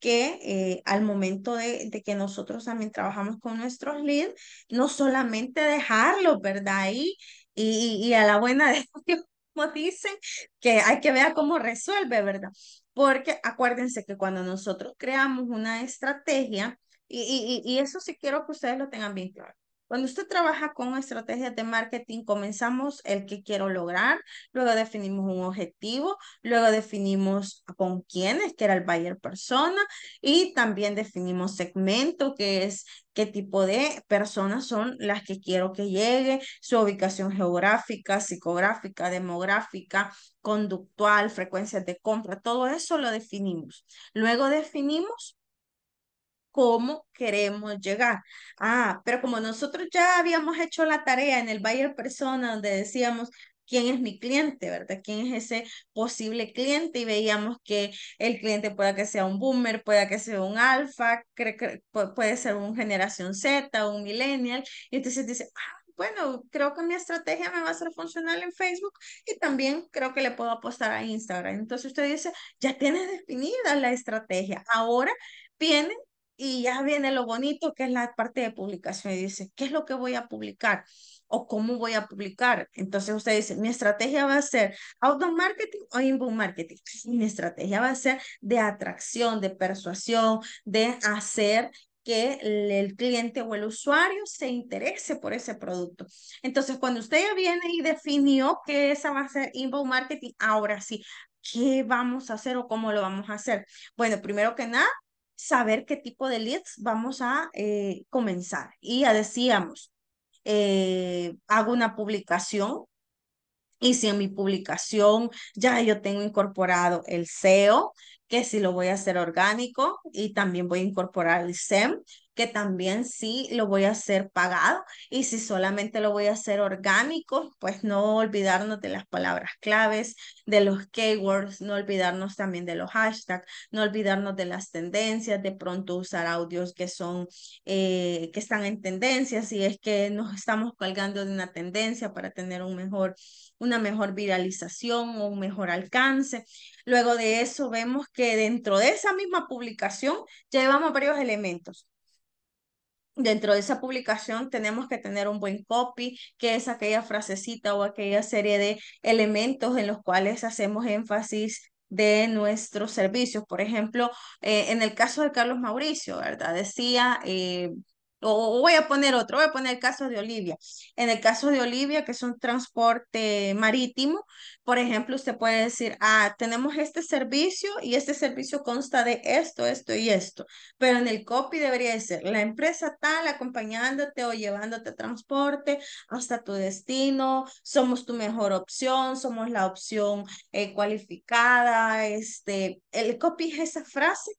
que eh, al momento de, que nosotros también trabajamos con nuestros leads, no solamente dejarlos, ¿verdad? Ahí y, y, a la buena de como dicen, que hay que ver cómo resuelve, ¿verdad? Porque acuérdense que cuando nosotros creamos una estrategia, y, y, y eso sí quiero que ustedes lo tengan bien claro, cuando usted trabaja con estrategias de marketing, comenzamos el que quiero lograr, luego definimos un objetivo, luego definimos con quiénes, que era el buyer persona, y también definimos segmento, que es qué tipo de personas son las que quiero que llegue, su ubicación geográfica, psicográfica, demográfica, conductual, frecuencias de compra, todo eso lo definimos. Luego definimos cómo queremos llegar. Ah, pero como nosotros ya habíamos hecho la tarea en el Bayer Persona, donde decíamos quién es mi cliente, ¿verdad? ¿Quién es ese posible cliente? Y veíamos que el cliente pueda que sea un boomer, pueda que sea un alfa, puede ser un generación Z, un millennial. Y entonces dice, ah, bueno, creo que mi estrategia me va a ser funcional en Facebook y también creo que le puedo apostar a Instagram. Entonces usted dice, ya tienes definida la estrategia. Ahora vienen y ya viene lo bonito que es la parte de publicación. Y dice, ¿qué es lo que voy a publicar? ¿O cómo voy a publicar? Entonces usted dice, mi estrategia va a ser outbound marketing o inbound marketing. mi estrategia va a ser de atracción, de persuasión, de hacer que el cliente o el usuario se interese por ese producto. Entonces, cuando usted ya viene y definió que esa va a ser inbound marketing, ahora sí, ¿qué vamos a hacer o cómo lo vamos a hacer? Bueno, primero que nada, saber qué tipo de leads vamos a eh, comenzar. Y ya decíamos, eh, hago una publicación y si en mi publicación ya yo tengo incorporado el SEO, que si lo voy a hacer orgánico y también voy a incorporar el SEM, que también sí lo voy a hacer pagado y si solamente lo voy a hacer orgánico, pues no olvidarnos de las palabras claves, de los keywords, no olvidarnos también de los hashtags, no olvidarnos de las tendencias, de pronto usar audios que son, eh, que están en tendencia, si es que nos estamos colgando de una tendencia para tener un mejor, una mejor viralización o un mejor alcance. Luego de eso vemos que dentro de esa misma publicación llevamos varios elementos dentro de esa publicación tenemos que tener un buen copy, que es aquella frasecita o aquella serie de elementos en los cuales hacemos énfasis de nuestros servicios. Por ejemplo, eh, en el caso de Carlos Mauricio, ¿verdad? Decía... Eh, o voy a poner otro, voy a poner el caso de Olivia. En el caso de Olivia, que es un transporte marítimo, por ejemplo, usted puede decir, ah, tenemos este servicio y este servicio consta de esto, esto y esto, pero en el copy debería decir, la empresa tal acompañándote o llevándote transporte hasta tu destino, somos tu mejor opción, somos la opción eh, cualificada, este, el copy es esa frase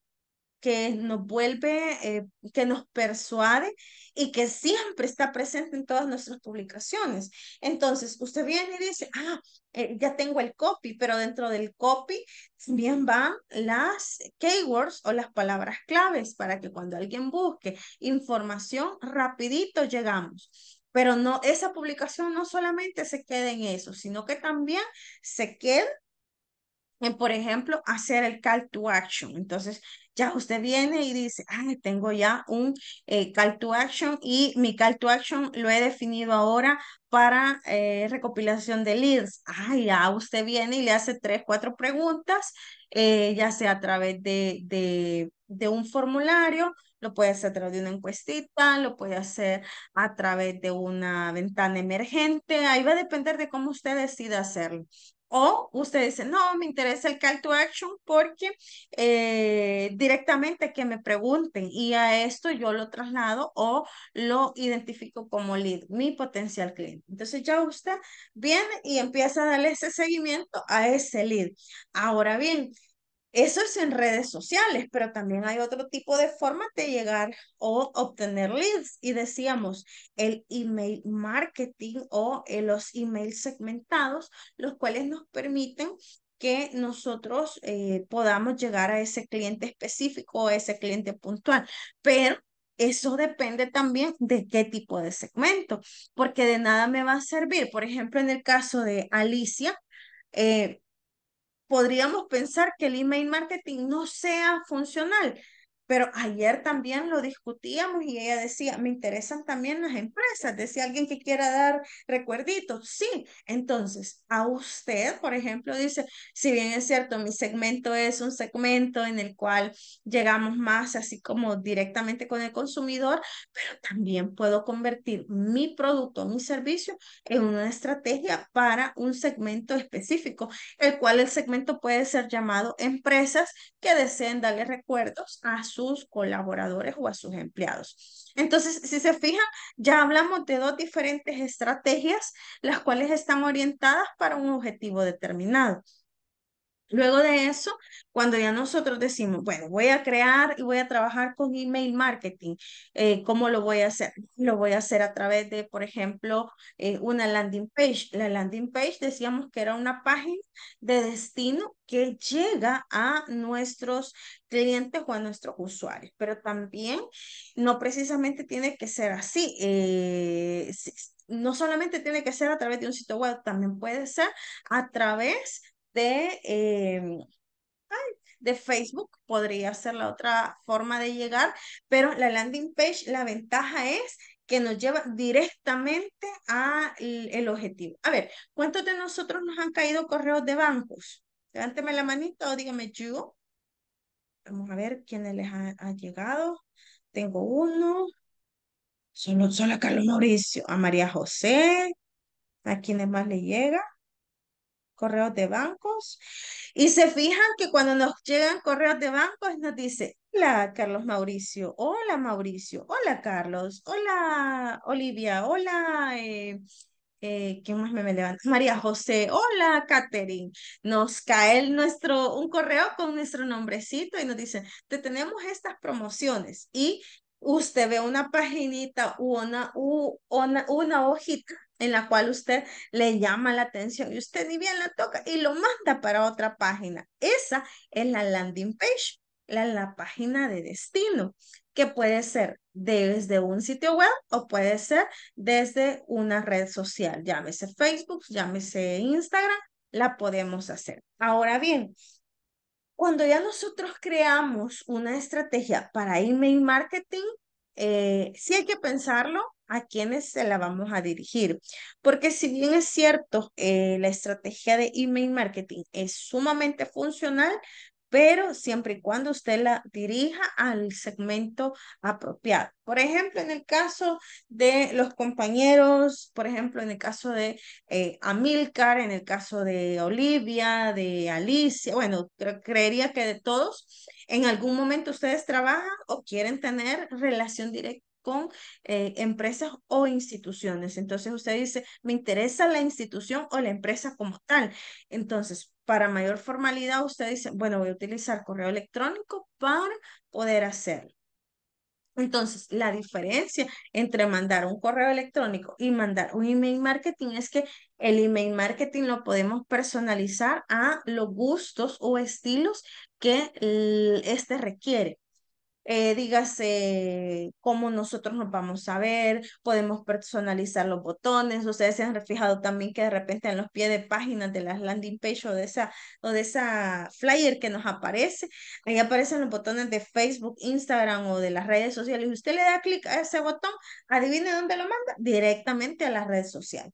que nos vuelve, eh, que nos persuade y que siempre está presente en todas nuestras publicaciones. Entonces, usted viene y dice, ah, eh, ya tengo el copy, pero dentro del copy también van las keywords o las palabras claves para que cuando alguien busque información, rapidito llegamos. Pero no, esa publicación no solamente se quede en eso, sino que también se quede por ejemplo, hacer el call to action. Entonces, ya usted viene y dice, tengo ya un eh, call to action y mi call to action lo he definido ahora para eh, recopilación de leads. Ay, ah, ya usted viene y le hace tres, cuatro preguntas, eh, ya sea a través de un formulario, lo puede hacer a través de una encuestita, lo puede hacer a través de una ventana emergente, ahí va a depender de cómo usted decida hacerlo. O usted dice, no, me interesa el call to action porque eh, directamente que me pregunten y a esto yo lo traslado o lo identifico como lead, mi potencial cliente. Entonces ya usted viene y empieza a darle ese seguimiento a ese lead. Ahora bien, eso es en redes sociales, pero también hay otro tipo de formas de llegar o obtener leads. Y decíamos, el email marketing o eh, los emails segmentados, los cuales nos permiten que nosotros eh, podamos llegar a ese cliente específico o ese cliente puntual. Pero eso depende también de qué tipo de segmento, porque de nada me va a servir. Por ejemplo, en el caso de Alicia, eh, podríamos pensar que el email marketing no sea funcional. Pero ayer también lo discutíamos y ella decía, me interesan también las empresas, decía alguien que quiera dar recuerditos. Sí, entonces a usted, por ejemplo, dice, si bien es cierto, mi segmento es un segmento en el cual llegamos más así como directamente con el consumidor, pero también puedo convertir mi producto, mi servicio en una estrategia para un segmento específico, el cual el segmento puede ser llamado empresas que deseen darle recuerdos a su sus colaboradores o a sus empleados. Entonces, si se fijan, ya hablamos de dos diferentes estrategias, las cuales están orientadas para un objetivo determinado. Luego de eso, cuando ya nosotros decimos, bueno, voy a crear y voy a trabajar con email marketing, eh, ¿cómo lo voy a hacer? Lo voy a hacer a través de, por ejemplo, eh, una landing page. La landing page decíamos que era una página de destino que llega a nuestros clientes o a nuestros usuarios, pero también no precisamente tiene que ser así. Eh, no solamente tiene que ser a través de un sitio web, también puede ser a través Em, de, Facebook, podría ser la otra forma de llegar, pero la landing page, la ventaja es que nos lleva directamente al el objetivo. A ver, ¿cuántos de nosotros nos han caído correos de bancos? Levánteme la manita o dígame yo. Vamos a ver quiénes les ha, llegado. Tengo uno. Solo, solo a Carlos Mauricio, a María José. ¿A quiénes más le llega? correos de bancos. Y se fijan que cuando nos llegan correos de bancos nos dice, hola Carlos Mauricio, hola Mauricio, hola Carlos, hola Olivia, hola... Eh, eh, qué más me, levanta? María José, hola Catherine. Nos cae nuestro, un correo con nuestro nombrecito y nos dice te tenemos estas promociones. Y usted ve una paginita, una, una, una hojita en la cual usted le llama la atención y usted ni bien la toca y lo manda para otra página. Esa es la landing page, la página de destino, que puede ser desde un sitio web o puede ser desde una red social, llámese Facebook, llámese Instagram, la podemos hacer. Ahora bien, cuando ya nosotros creamos una estrategia para email marketing, eh, sí hay que pensarlo a quiénes se la vamos a dirigir, porque si bien es cierto, eh, la estrategia de email marketing es sumamente funcional, pero siempre y cuando usted la dirija al segmento apropiado. Por ejemplo, en el caso de los compañeros, por ejemplo, en el caso de eh, Amilcar, en el caso de Olivia, de Alicia, bueno, creería que de todos, en algún momento ustedes trabajan o quieren tener relación directa con eh, empresas o instituciones. Entonces usted dice, me interesa la institución o la empresa como tal. Entonces, para mayor formalidad, usted dice, bueno, voy a utilizar correo electrónico para poder hacerlo. Entonces, la diferencia entre mandar un correo electrónico y mandar un email marketing es que el email marketing lo podemos personalizar a los gustos o estilos que este requiere. Eh, dígase cómo nosotros nos vamos a ver, podemos personalizar los botones, ustedes se han fijado también que de repente en los pies de páginas de las landing page o de esa, o de esa flyer que nos aparece, ahí aparecen los botones de Facebook, Instagram o de las redes sociales y usted le da clic a ese botón, adivine dónde lo manda, directamente a la red social.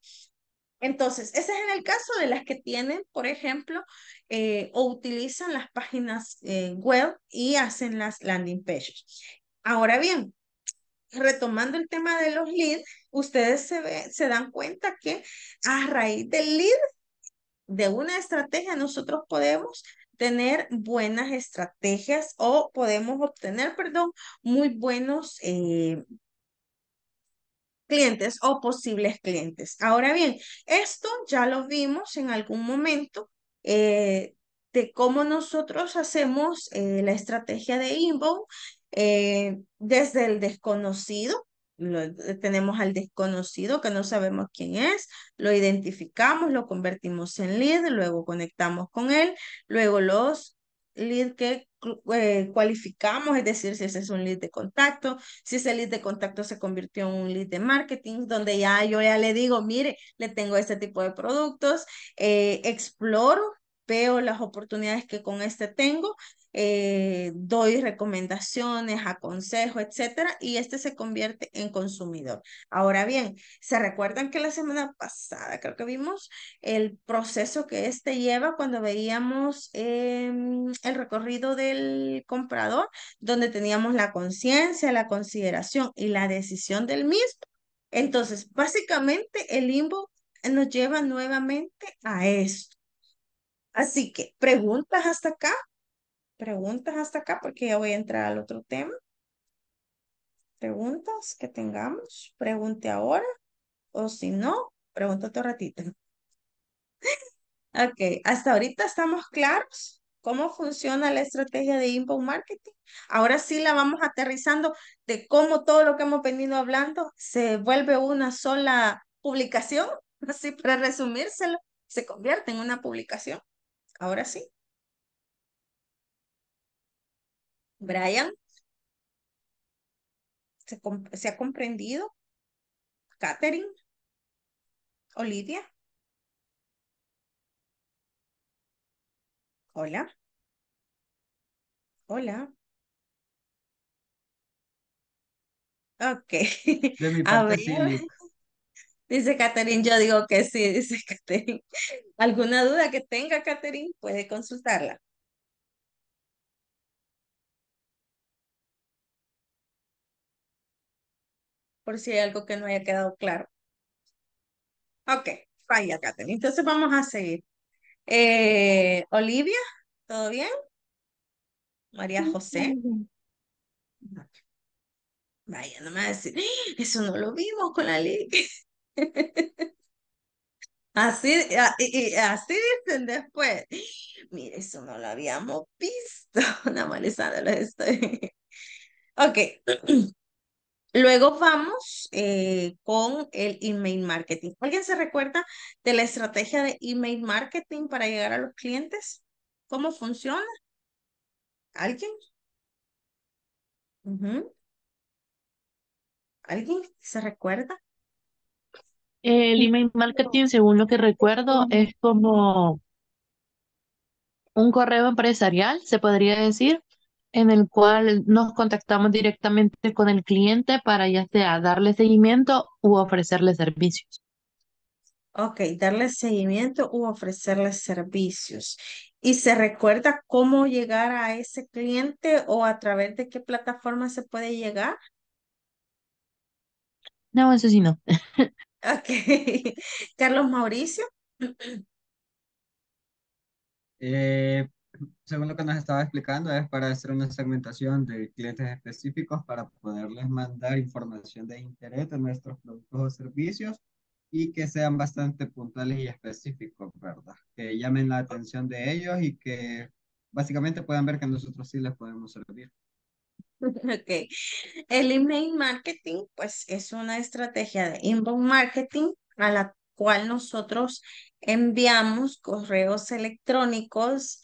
Entonces, ese es en el caso de las que tienen, por ejemplo, eh, o utilizan las páginas eh, web y hacen las landing pages. Ahora bien, retomando el tema de los leads, ustedes se, dan cuenta que a raíz del lead, de una estrategia, nosotros podemos tener buenas estrategias o podemos obtener, perdón, muy buenos eh, clientes o posibles clientes. Ahora bien, esto ya lo vimos en algún momento eh, de cómo nosotros hacemos eh, la estrategia de inbound eh, desde el desconocido. tenemos al desconocido que no sabemos quién es, lo identificamos, lo convertimos en lead, luego conectamos con él, luego los lead que eh, cualificamos, es decir, si ese es un lead de contacto, si ese lead de contacto se convirtió en un lead de marketing, donde ya yo ya le digo, mire, le tengo este tipo de productos, eh, exploro, veo las oportunidades que con este tengo eh, doy recomendaciones, aconsejo, etcétera, y este se convierte en consumidor. Ahora bien, ¿se recuerdan que la semana pasada creo que vimos el proceso que este lleva cuando veíamos em, el recorrido del comprador, donde teníamos la conciencia, la consideración y la decisión del mismo? Entonces, básicamente el limbo nos lleva nuevamente a esto. Así que, ¿preguntas hasta acá? preguntas hasta acá porque ya voy a entrar al otro tema. Preguntas que tengamos, pregunte ahora o si no, pregúntate un ratito. ok, hasta ahorita estamos claros cómo funciona la estrategia de inbound marketing. Ahora sí la vamos aterrizando de cómo todo lo que hemos venido hablando se vuelve una sola publicación, así para resumírselo, se convierte en una publicación. Ahora sí. Brian se, ha comprendido. Catherine. Olivia. Hola. Hola. Ok. Dice Katherine, yo digo que sí, dice Katherine. ¿Alguna duda que tenga Katherine? Puede consultarla. por si hay algo que no haya quedado claro. Ok, vaya, Katherine. Entonces vamos a seguir. Eh, Olivia, ¿todo bien? María José. Vaya, no me va a decir, ¡Ah! eso no lo vimos con la ley. Así, así dicen después. ¡Ah! Mire, eso no lo habíamos visto. Una no, lo estoy. Ok. Luego vamos eh, con el email marketing. ¿Alguien se recuerda de la estrategia de email marketing para llegar a los clientes? ¿Cómo funciona? ¿Alguien? ¿Alguien se recuerda? El email marketing, según lo que recuerdo, es como un correo empresarial, se podría decir, en el cual nos contactamos directamente con el cliente para ya sea darle seguimiento u ofrecerle servicios. Ok, darle seguimiento u ofrecerle servicios. ¿Y se recuerda cómo llegar a ese cliente o a través de qué plataforma se puede llegar? No, eso sí no. ok. Carlos Mauricio. Eh, según lo que nos estaba explicando, es para hacer una segmentación de clientes específicos para poderles mandar información de interés de nuestros productos o servicios y que sean bastante puntuales y específicos, ¿verdad? Que llamen la atención de ellos y que básicamente puedan ver que nosotros sí les podemos servir. Ok. El email marketing, pues es una estrategia de inbound marketing a la cual nosotros enviamos correos electrónicos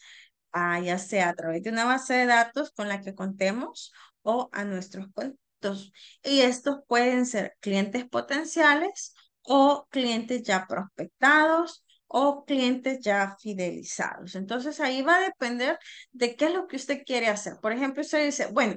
Ah, ya sea a través de una base de datos con la que contemos o a nuestros cuentos. Y estos pueden ser clientes potenciales o clientes ya prospectados o clientes ya fidelizados. Entonces ahí va a depender de qué es lo que usted quiere hacer. Por ejemplo, usted dice, bueno,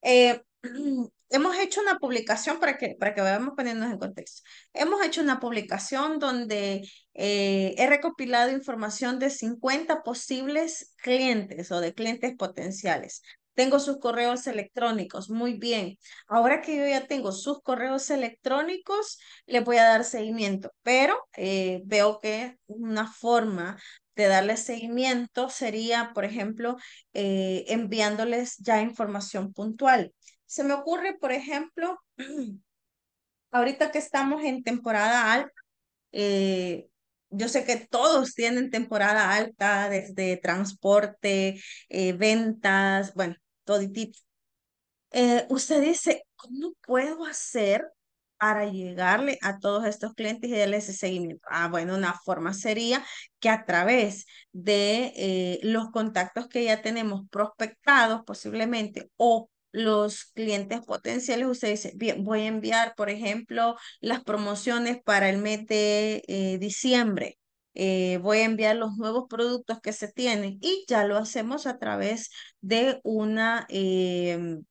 eh, hemos hecho una publicación para que, para que veamos en contexto. Hemos hecho una publicación donde eh, he recopilado información de 50 posibles clientes o de clientes potenciales. Tengo sus correos electrónicos, muy bien. Ahora que yo ya tengo sus correos electrónicos, les voy a dar seguimiento, pero eh, veo que una forma de darle seguimiento sería, por ejemplo, eh, enviándoles ya información puntual. Se me ocurre, por ejemplo, ahorita que estamos en temporada alta, eh, yo sé que todos tienen temporada alta desde transporte, eh, ventas, bueno, todo tipo. Eh, usted dice, ¿cómo puedo hacer para llegarle a todos estos clientes y darles ese seguimiento? Ah, bueno, una forma sería que a través de los contactos que ya tenemos prospectados posiblemente o los clientes potenciales, usted dice, bien, voy a enviar, por ejemplo, las promociones para el mes de eh, diciembre. Eh, voy a enviar los nuevos productos que se tienen y ya lo hacemos a través de una em,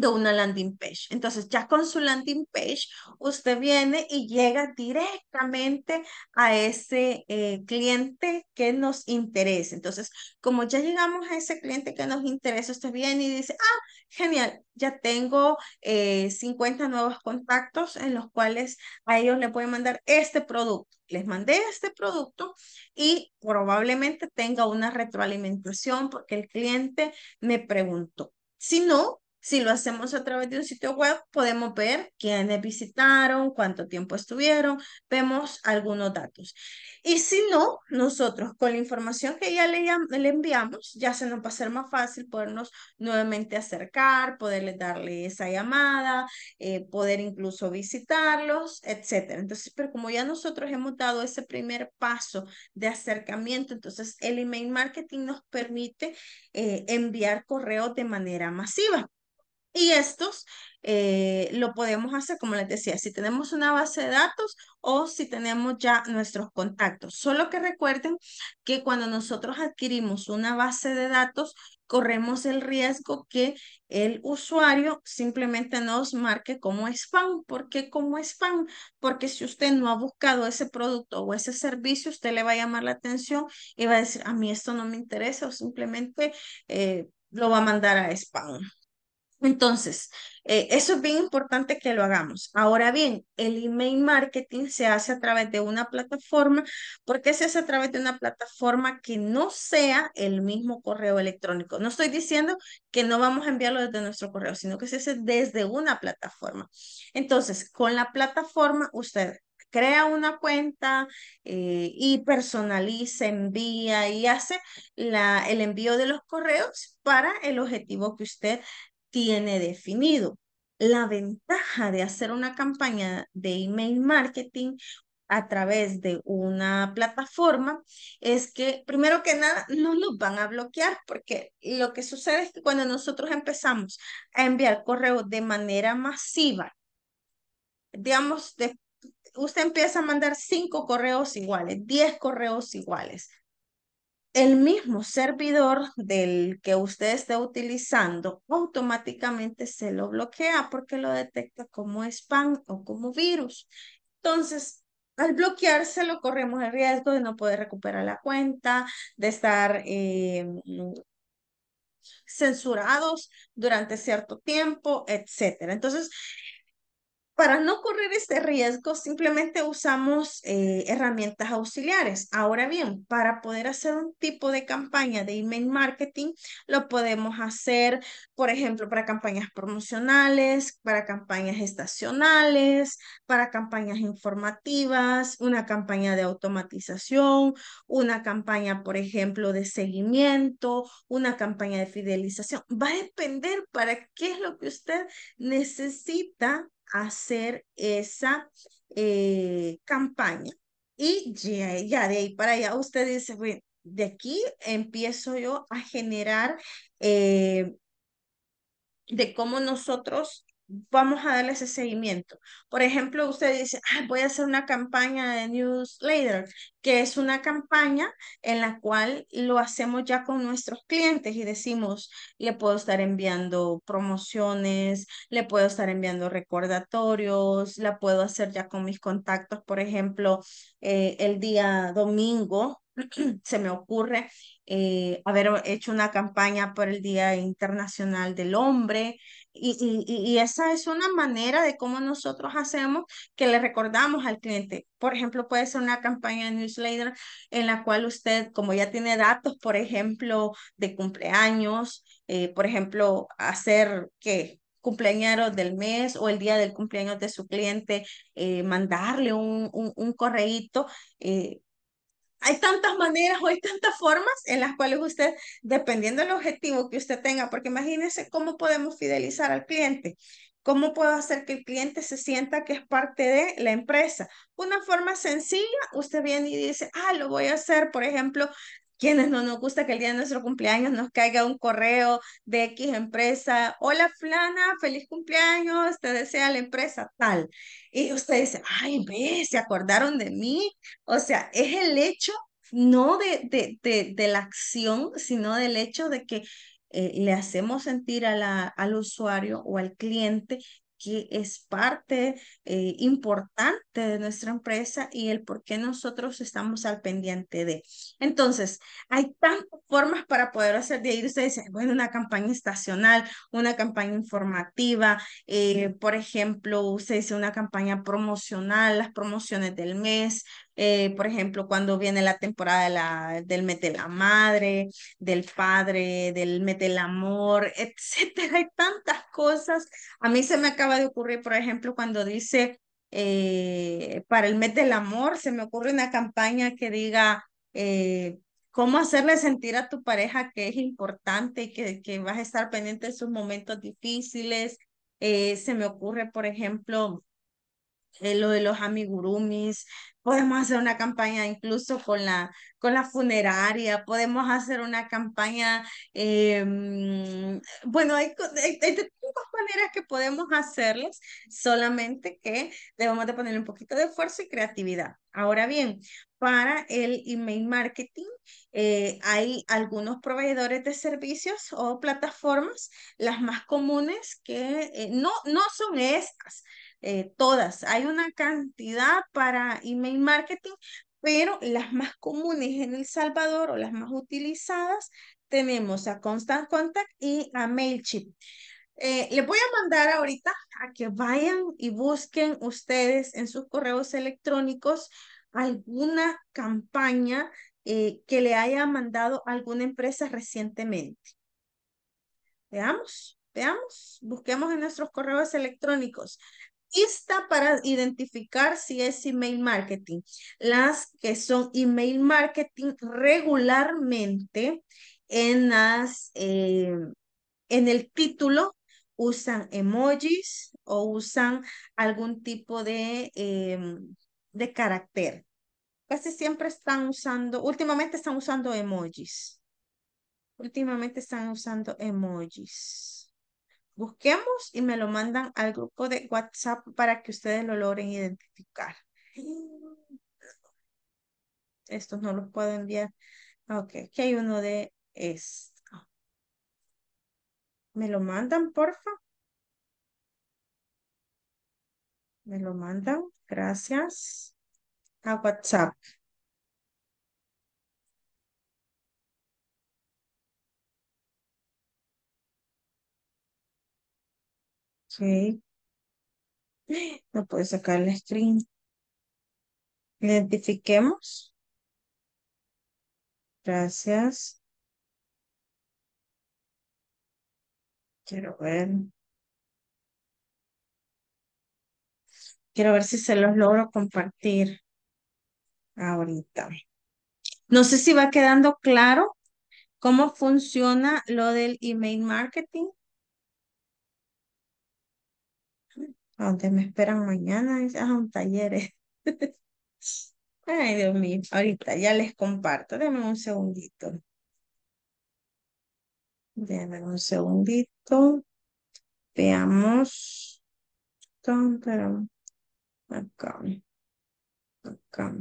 de una landing page. Entonces, ya con su landing page, usted viene y llega directamente a ese eh, cliente que nos interesa. Entonces, como ya llegamos a ese cliente que nos interesa, usted viene y dice, ah, genial, ya tengo 50 eh, nuevos contactos en los cuales a ellos le pueden mandar este producto. Les mandé este producto y probablemente tenga una retroalimentación porque el cliente me preguntó. Si no, si lo hacemos a través de un sitio web, podemos ver quiénes visitaron, cuánto tiempo estuvieron, vemos algunos datos. Y si no, nosotros con la información que ya le, enviamos, ya se nos va a ser más fácil podernos nuevamente acercar, poderle darle esa llamada, eh, poder incluso visitarlos, etc. Entonces, pero como ya nosotros hemos dado ese primer paso de acercamiento, entonces el email marketing nos permite eh, enviar correos de manera masiva. Y estos eh, lo podemos hacer, como les decía, si tenemos una base de datos o si tenemos ya nuestros contactos. Solo que recuerden que cuando nosotros adquirimos una base de datos, corremos el riesgo que el usuario simplemente nos marque como spam. ¿Por qué como spam? Porque si usted no ha buscado ese producto o ese servicio, usted le va a llamar la atención y va a decir, a mí esto no me interesa o simplemente eh, lo va a mandar a spam. Entonces, eh, eso es bien importante que lo hagamos. Ahora bien, el email marketing se hace a través de una plataforma. ¿Por qué se hace a través de una plataforma que no sea el mismo correo electrónico? No estoy diciendo que no vamos a enviarlo desde nuestro correo, sino que se hace desde una plataforma. Entonces, con la plataforma, usted crea una cuenta eh, y personaliza, envía y hace la, el envío de los correos para el objetivo que usted tiene definido. La ventaja de hacer una campaña de email marketing a través de una plataforma es que primero que nada no nos van a bloquear porque lo que sucede es que cuando nosotros empezamos a enviar correos de manera masiva, digamos, usted empieza a mandar cinco correos iguales, diez correos iguales, el mismo servidor del que usted esté utilizando automáticamente se lo bloquea porque lo detecta como spam o como virus. Entonces, al lo corremos el riesgo de no poder recuperar la cuenta, de estar em, censurados durante cierto tiempo, etcétera. Entonces, para no correr ese riesgo, simplemente usamos eh, herramientas auxiliares. Ahora bien, para poder hacer un tipo de campaña de email marketing, lo podemos hacer, por ejemplo, para campañas promocionales, para campañas estacionales, para campañas informativas, una campaña de automatización, una campaña, por ejemplo, de seguimiento, una campaña de fidelización. Va a depender para qué es lo que usted necesita hacer esa eh, campaña. Y ya, de ahí para allá ustedes dice, bueno, de aquí empiezo yo a generar eh, de cómo nosotros vamos a darle ese seguimiento. Por ejemplo, usted dice, voy a hacer una campaña de newsletter, que es una campaña en la cual lo hacemos ya con nuestros clientes y decimos, le puedo estar enviando promociones, le puedo estar enviando recordatorios, la puedo hacer ya con mis contactos, por ejemplo, eh, el día domingo. se me ocurre eh, haber hecho una campaña por el Día Internacional del Hombre, y, esa es una manera de cómo nosotros hacemos que le recordamos al cliente. Por ejemplo, puede ser una campaña de newsletter en la cual usted, como ya tiene datos, por ejemplo, de cumpleaños, eh, por ejemplo, hacer que cumpleaños del mes o el día del cumpleaños de su cliente, eh, mandarle un, un, un correíto eh, hay tantas maneras o hay tantas formas en las cuales usted, dependiendo del objetivo que usted tenga, porque imagínese cómo podemos fidelizar al cliente, cómo puedo hacer que el cliente se sienta que es parte de la empresa. Una forma sencilla, usted viene y dice, ah, lo voy a hacer, por ejemplo, quienes no nos gusta que el día de nuestro cumpleaños nos caiga un correo de X empresa, hola Flana, feliz cumpleaños, te desea la empresa tal. Y usted dice, ay, ve, se acordaron de mí. O sea, es el hecho no de, de, la acción, sino del hecho de que eh, le hacemos sentir a la, al usuario o al cliente que es parte eh, importante de nuestra empresa y el por qué nosotros estamos al pendiente de. Entonces, hay tantas formas para poder hacer de ahí. Ustedes dicen, bueno, una campaña estacional, una campaña informativa, eh, por ejemplo, usted dice una campaña promocional, las promociones del mes, eh, por ejemplo, cuando viene la temporada de la, del mete la madre, del padre, del mete el amor, etcétera. Hay tantas cosas. A mí se me acaba de ocurrir, por ejemplo, cuando dice eh, para el mes del amor, se me ocurre una campaña que diga eh, cómo hacerle sentir a tu pareja que es importante y que, que vas a estar pendiente de sus momentos difíciles. se me ocurre, por ejemplo, eh, lo de los amigurumis, podemos hacer una campaña incluso con la, con la funeraria, podemos hacer una campaña, em, bueno, hay, hay, maneras que podemos hacerles solamente que debemos de poner un poquito de esfuerzo y creatividad. Ahora bien, para el email marketing eh, hay algunos proveedores de servicios o plataformas, las más comunes que eh, no, no son estas eh, todas. Hay una cantidad para email marketing, pero las más comunes en El Salvador o las más utilizadas tenemos a Constant Contact y a MailChimp. Eh, les voy a mandar ahorita a que vayan y busquen ustedes en sus correos electrónicos alguna campaña eh, que le haya mandado alguna empresa recientemente. Veamos, veamos, busquemos en nuestros correos electrónicos para identificar si es email marketing. Las que son email marketing regularmente en las eh, en el título usan emojis o usan algún tipo de, em, de carácter. Casi siempre están usando, últimamente están usando emojis. Últimamente están usando emojis busquemos y me lo mandan al grupo de WhatsApp para que ustedes lo logren identificar. Estos no los puedo enviar. Ah, ok, aquí hay uno de esto. ¿Me lo mandan, porfa? ¿Me lo mandan? Gracias. A WhatsApp. Ok. No puede sacar el screen. Identifiquemos. Gracias. Quiero ver. Quiero ver si se los logro compartir ahorita. No sé si va quedando claro cómo funciona lo del email marketing. ¿A dónde me esperan mañana? Es a ah, un taller. Eh". Ay, Dios mío. Ahorita ya les comparto. Déjenme un segundito. Déjenme un segundito. Veamos. Acá. Acá.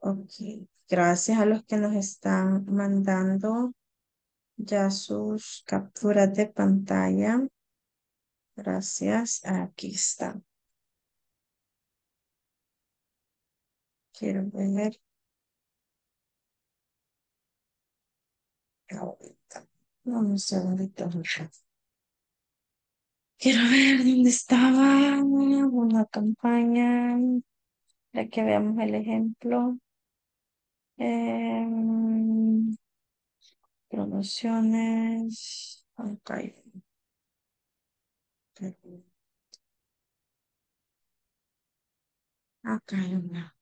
Ok. Gracias a los que nos están mandando ya sus capturas de pantalla. Gracias. Aquí está. Quiero ver. Ahorita. No, un segundito. Quiero ver dónde estaba una campaña. Para que veamos el ejemplo. Em, promociones. Okay. Acá hay una.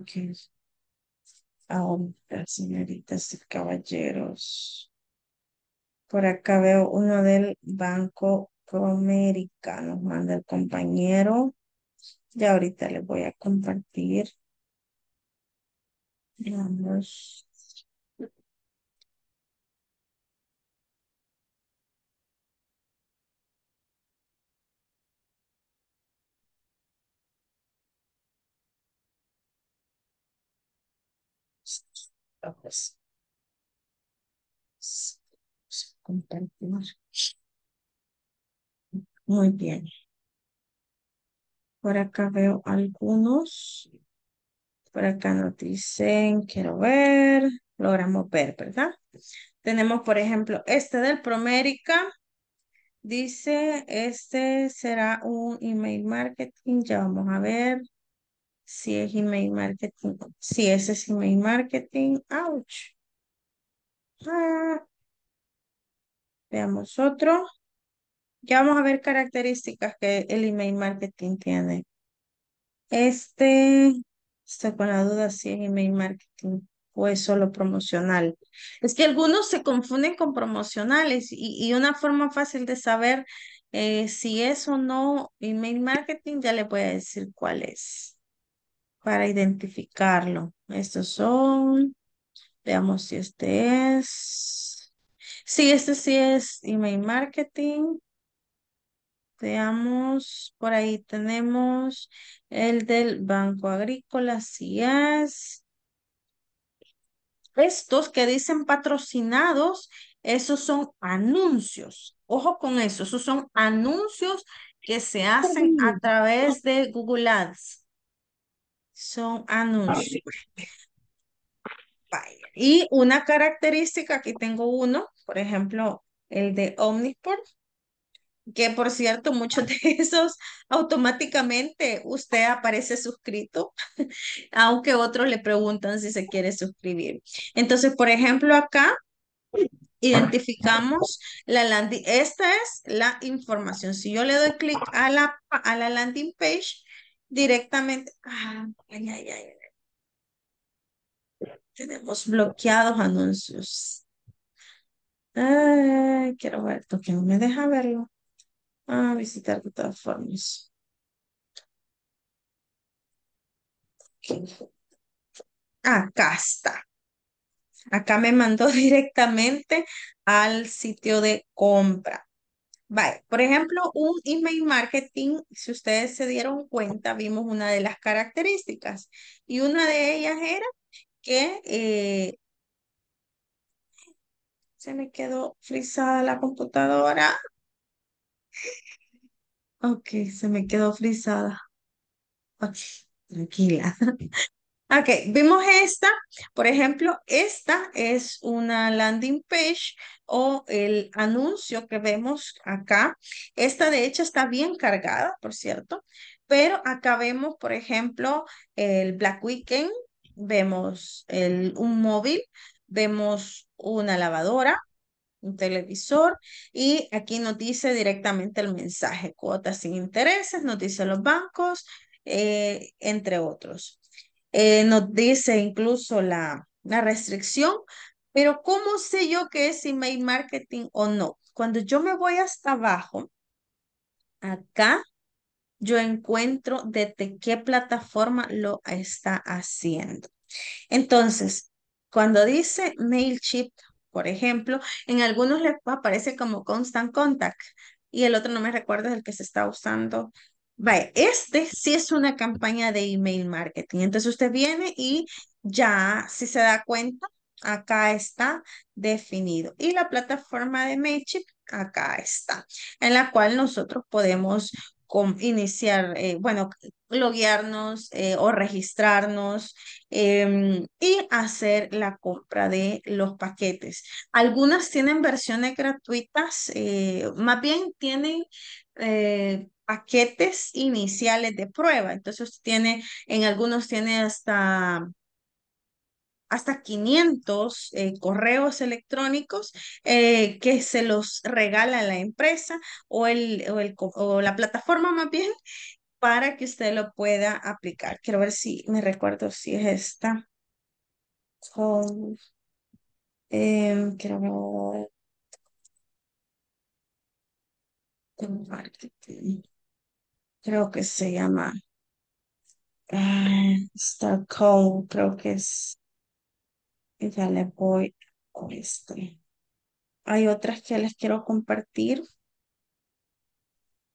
Okay. las señoritas y caballeros. Por acá veo uno del Banco Comericano, Nos manda el compañero. y ahorita les voy a compartir. Veamos. Muy bien. Por acá veo algunos. Por acá nos dicen, quiero ver. Logramos ver, ¿verdad? Tenemos, por ejemplo, este del Promérica. Dice, este será un email marketing. Ya vamos a ver. Si es email marketing. Si ese es email marketing. Ouch. Ah, veamos otro. Ya vamos a ver características que el email marketing tiene. Este, estoy con la duda si es email marketing o es solo promocional. Es que algunos se confunden con promocionales y, una forma fácil de saber eh, si es o no email marketing, ya le voy a decir cuál es para identificarlo. Estos son, veamos si este es. Sí, este sí es email marketing. Veamos, por ahí tenemos el del Banco Agrícola, si es. Estos que dicen patrocinados, esos son anuncios. Ojo con eso, esos son anuncios que se hacen a través de Google Ads son ah, anuncios. Y una característica, aquí tengo uno, por ejemplo, el de Omnisport, que por cierto, muchos de esos automáticamente usted aparece suscrito, aunque otros le preguntan si se quiere suscribir. Entonces, por ejemplo, acá identificamos la landing, esta es la información. Si yo le doy clic a a la landing page, directamente. Ah, Tenemos bloqueados anuncios. quiero ver, que no me deja verlo. Ah, visitar de Acá está. Acá me mandó directamente al sitio de compra. Vale, por ejemplo, un email marketing, si ustedes se dieron cuenta, vimos una de las características y una de ellas era que eh, se me quedó frisada la computadora. Ok, se me quedó frisada. Ok, tranquila. Ok, vimos esta, por ejemplo, esta es una landing page o el anuncio que vemos acá. Esta de hecho está bien cargada, por cierto, pero acá vemos, por ejemplo, el Black Weekend, vemos un móvil, vemos una lavadora, un televisor y aquí nos dice directamente el mensaje, cuotas sin intereses, nos dice los bancos, eh, entre otros. Eh, nos dice incluso la, la restricción, pero ¿cómo sé yo que es email marketing o no? Cuando yo me voy hasta abajo, acá yo encuentro desde qué plataforma lo está haciendo. Entonces, cuando dice MailChimp, por ejemplo, en algunos les aparece como Constant Contact y el otro no me recuerdo es el que se está usando este sí es una campaña de email marketing. Entonces usted viene y ya, si se da cuenta, acá está definido. Y la plataforma de Mailchimp, acá está, en la cual nosotros podemos iniciar, eh, bueno, loguearnos eh, o registrarnos em, y hacer la compra de los paquetes. Algunas tienen versiones gratuitas, eh, más bien tienen paquetes iniciales de prueba. Entonces tiene, en algunos tiene hasta hasta 500 eh, correos electrónicos eh, que se los regala la empresa o, el, o, la plataforma más bien para que usted lo pueda aplicar. Quiero ver si me recuerdo si es esta. Eh, quiero ver creo que se llama Star ah, Stockholm, creo que es. ya le voy con este. Hay otras que les quiero compartir.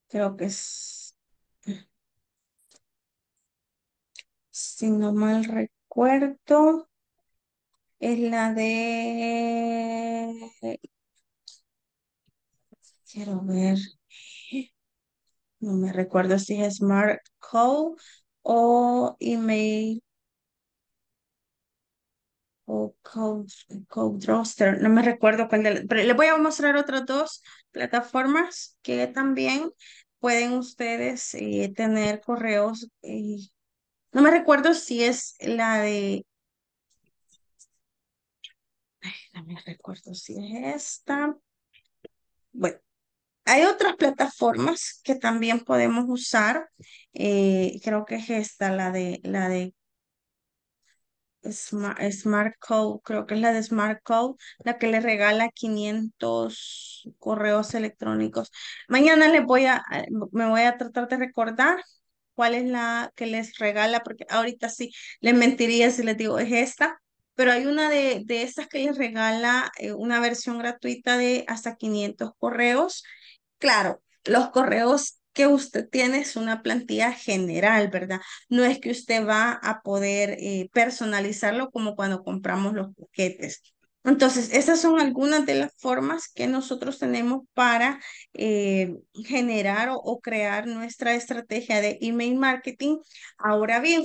Creo que es. Si no mal recuerdo, es la de. Quiero ver no me recuerdo si es Smart Call o email o Code, Roster, no me recuerdo cuál de pero les voy a mostrar otras dos plataformas que también pueden ustedes eh, tener correos. Eh, no me recuerdo si es la de... no me recuerdo si es esta. Bueno, hay otras plataformas que también podemos usar. Eh, creo que es esta, la de, la de Smart, Code, creo que es la de Smart Code, la que le regala 500 correos electrónicos. Mañana voy a, eh, me voy a tratar de recordar cuál es la que les regala, porque ahorita sí les mentiría si les digo es esta, pero hay una de, de esas que les regala eh, una versión gratuita de hasta 500 correos Claro, los correos que usted tiene es una plantilla general, ¿verdad? No es que usted va a poder eh, personalizarlo como cuando compramos los paquetes. Entonces, esas son algunas de las formas que nosotros tenemos para eh, generar o, crear nuestra estrategia de email marketing. Ahora bien,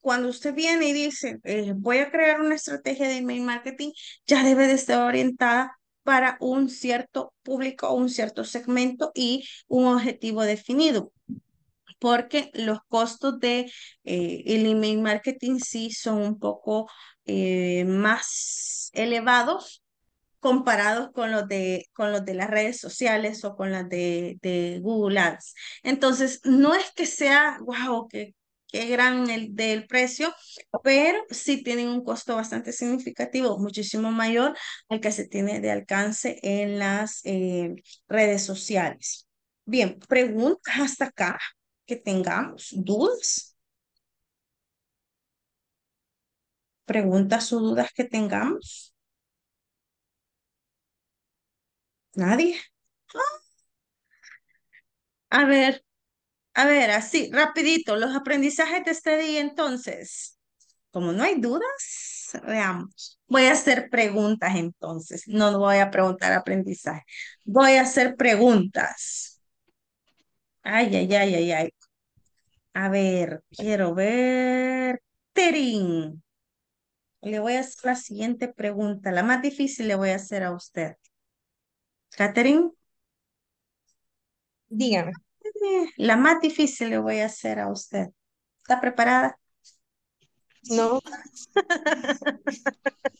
cuando usted viene y dice, eh, voy a crear una estrategia de email marketing, ya debe de estar orientada para un cierto público o un cierto segmento y un objetivo definido porque los costos de eh, el email marketing sí son un poco eh, más elevados comparados con los, de, con los de las redes sociales o con las de, de Google Ads. Entonces, no es que sea, wow, que qué gran el del precio, pero sí tienen un costo bastante significativo, muchísimo mayor al que se tiene de alcance en las eh, redes sociales. Bien, preguntas hasta acá que tengamos, dudas. Preguntas o dudas que tengamos. Nadie. Ah. A ver, a ver, así, rapidito, los aprendizajes de este día entonces. Como no hay dudas, veamos. Voy a hacer preguntas entonces. No voy a preguntar aprendizaje. Voy a hacer preguntas. Ay, ay, ay, ay, ay. A ver, quiero ver. Terin. Le voy a hacer la siguiente pregunta. La más difícil le voy a hacer a usted. Catherine. Dígame la más difícil le voy a hacer a usted. ¿Está preparada? No.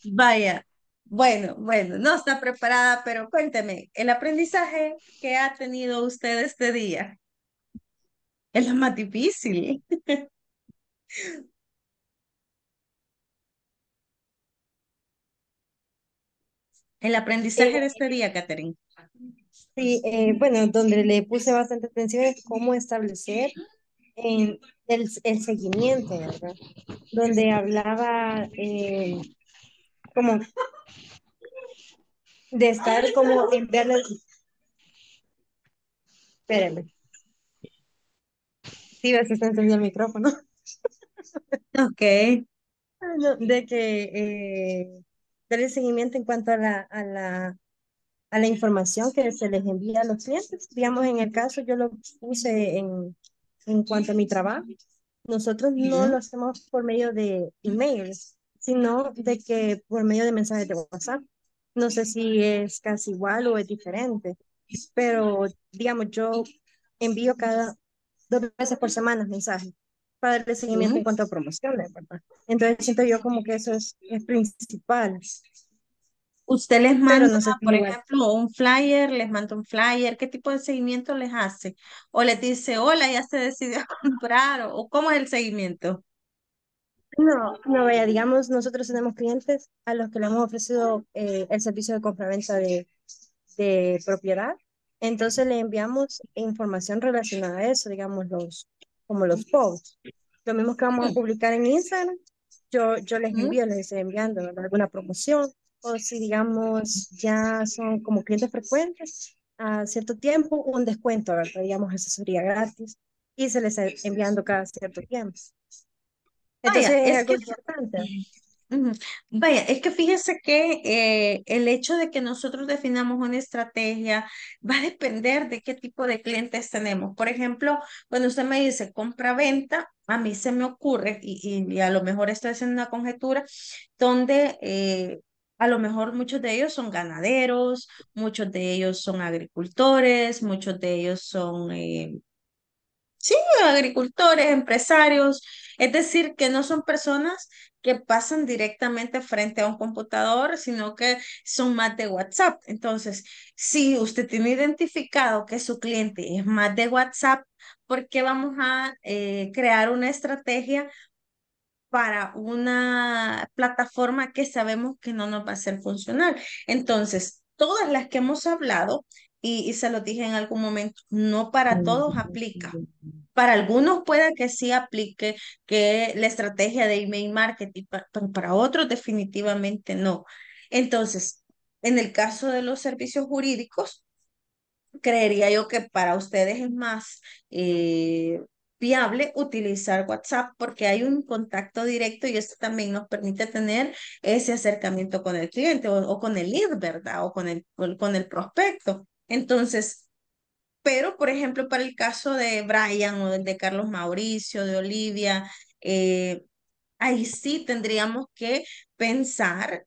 Vaya. Bueno, bueno, no está preparada, pero cuénteme, el aprendizaje que ha tenido usted este día es lo más difícil. el aprendizaje de eh, este día, Catherine. Sí, eh, bueno, donde le puse bastante atención es cómo establecer en eh, el, seguimiento, ¿verdad? Donde hablaba eh, como de estar como en ver Espérenme. Sí, ves que está encendido el micrófono. ok. Ah, de que eh, darle seguimiento en cuanto a la, a la a la información que se les envía a los clientes. Digamos, en el caso yo lo puse en, en cuanto a mi trabajo. Nosotros no lo hacemos por medio de emails, sino de que por medio de mensajes de WhatsApp. No sé si es casi igual o es diferente, pero digamos, yo envío cada dos veces por semana mensajes para el seguimiento en cuanto a promociones, Entonces siento yo como que eso es, es principal. ¿Usted les manda, por ejemplo, un flyer, les manda un flyer? ¿Qué tipo de seguimiento les hace? ¿O les dice, hola, ya se decidió comprar? ¿O cómo es el seguimiento? No, no, vaya, digamos, nosotros tenemos clientes a los que le hemos ofrecido eh, el servicio de compraventa de, de propiedad. Entonces le enviamos información relacionada a eso, digamos, los, como los posts. Lo mismo que vamos a mm. publicar en Instagram, yo, yo les envío, les estoy enviando alguna promoción, o si digamos ya son como clientes frecuentes, a cierto tiempo un descuento, digamos asesoría gratis y se les está enviando cada cierto tiempo. Entonces es, importante. Vaya, es que fíjese que eh, el hecho de que nosotros definamos una estrategia va a depender de qué tipo de clientes tenemos. Por ejemplo, cuando usted me dice compra-venta, a mí se me ocurre, y, y, a lo mejor estoy haciendo una conjetura, donde eh, a lo mejor muchos de ellos son ganaderos, muchos de ellos son agricultores, muchos de ellos son, eh, sí, agricultores, empresarios. Es decir, que no son personas que pasan directamente frente a un computador, sino que son más de WhatsApp. Entonces, si usted tiene identificado que su cliente es más de WhatsApp, ¿por qué vamos a eh, crear una estrategia para una plataforma que sabemos que no nos va a ser funcional. Entonces, todas las que hemos hablado, y, se lo dije en algún momento, no para todos aplica. Para algunos puede que sí aplique que la estrategia de email marketing, pero para otros definitivamente no. Entonces, en el caso de los servicios jurídicos, creería yo que para ustedes es más eh, viable utilizar WhatsApp porque hay un contacto directo y esto también nos permite tener ese acercamiento con el cliente o, con el lead, ¿verdad? O con el, con el prospecto. Entonces, pero por ejemplo, para el caso de Brian o de Carlos Mauricio, de Olivia, eh, ahí sí tendríamos que pensar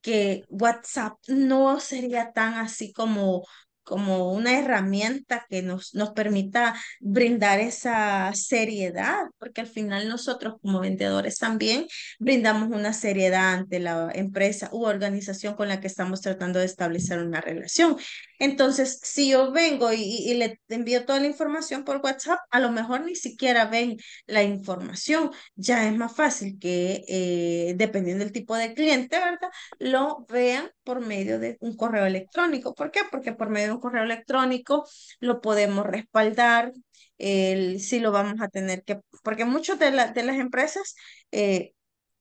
que WhatsApp no sería tan así como como una herramienta que nos, nos permita brindar esa seriedad, porque al final nosotros como vendedores también brindamos una seriedad ante la empresa u organización con la que estamos tratando de establecer una relación. Entonces, si yo vengo y, y le envío toda la información por WhatsApp, a lo mejor ni siquiera ven la información. Ya es más fácil que, eh, dependiendo del tipo de cliente, ¿verdad? Lo vean por medio de un correo electrónico. ¿Por qué? Porque por medio de un correo electrónico, lo podemos respaldar, el, si lo vamos a tener que, porque muchas de, de, las empresas eh,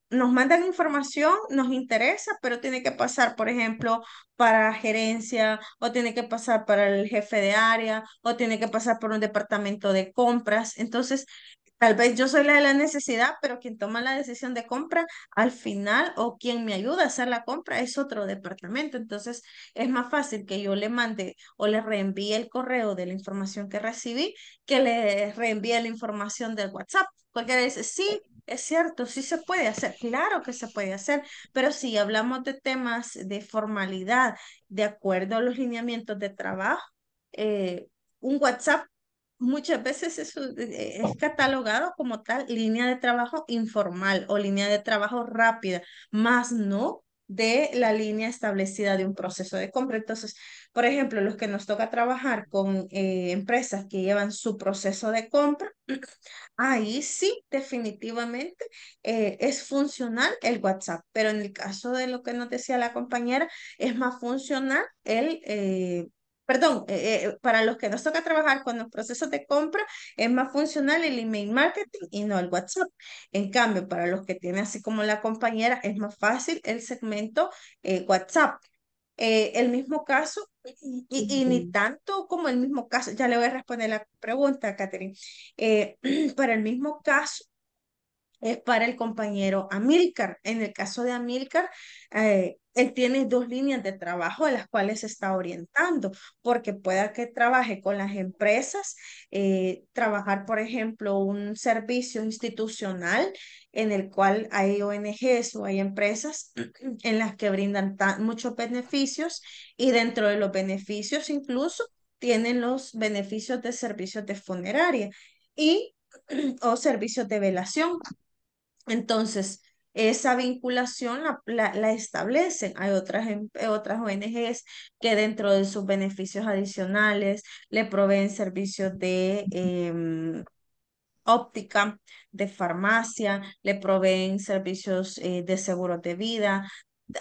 nos mandan información, nos interesa, pero tiene que pasar, por ejemplo, para gerencia, o tiene que pasar para el jefe de área, o tiene que pasar por un departamento de compras. Entonces, Tal vez yo soy la de la necesidad, pero quien toma la decisión de compra al final o quien me ayuda a hacer la compra es otro departamento. Entonces es más fácil que yo le mande o le reenvíe el correo de la información que recibí que le reenvíe la información del WhatsApp. Porque dice, sí, es cierto, sí se puede hacer, claro que se puede hacer, pero si hablamos de temas de formalidad, de acuerdo a los lineamientos de trabajo, eh, un WhatsApp muchas veces es, eh, es catalogado como tal línea de trabajo informal o línea de trabajo rápida, más no de la línea establecida de un proceso de compra. Entonces, por ejemplo, los que nos toca trabajar con eh, empresas que llevan su proceso de compra, ahí sí, definitivamente eh, es funcional el WhatsApp, pero en el caso de lo que nos decía la compañera, es más funcional el, perdón, eh, eh, eh, para los que nos toca trabajar con los procesos de compra, es más funcional el email marketing y no el WhatsApp. En cambio, para los que tienen así como la compañera, es más fácil el segmento WhatsApp. el mismo caso, y, ni tanto como el mismo caso, ya le voy a responder la pregunta, Catherine, para el mismo caso, es para el compañero Amilcar. En el caso de Amilcar, eh, él tiene dos líneas de trabajo de las cuales se está orientando, porque pueda que trabaje con las empresas, eh, trabajar, por ejemplo, un servicio institucional en el cual hay ONGs o hay empresas en las que brindan muchos beneficios y dentro de los beneficios incluso tienen los beneficios de servicios de funeraria y o servicios de velación. Entonces, esa vinculación la, establecen. Hay otras, em, eh, otras ONGs que dentro de sus beneficios adicionales le proveen servicios de... Em, óptica, de farmacia, le proveen servicios eh, de seguros de vida,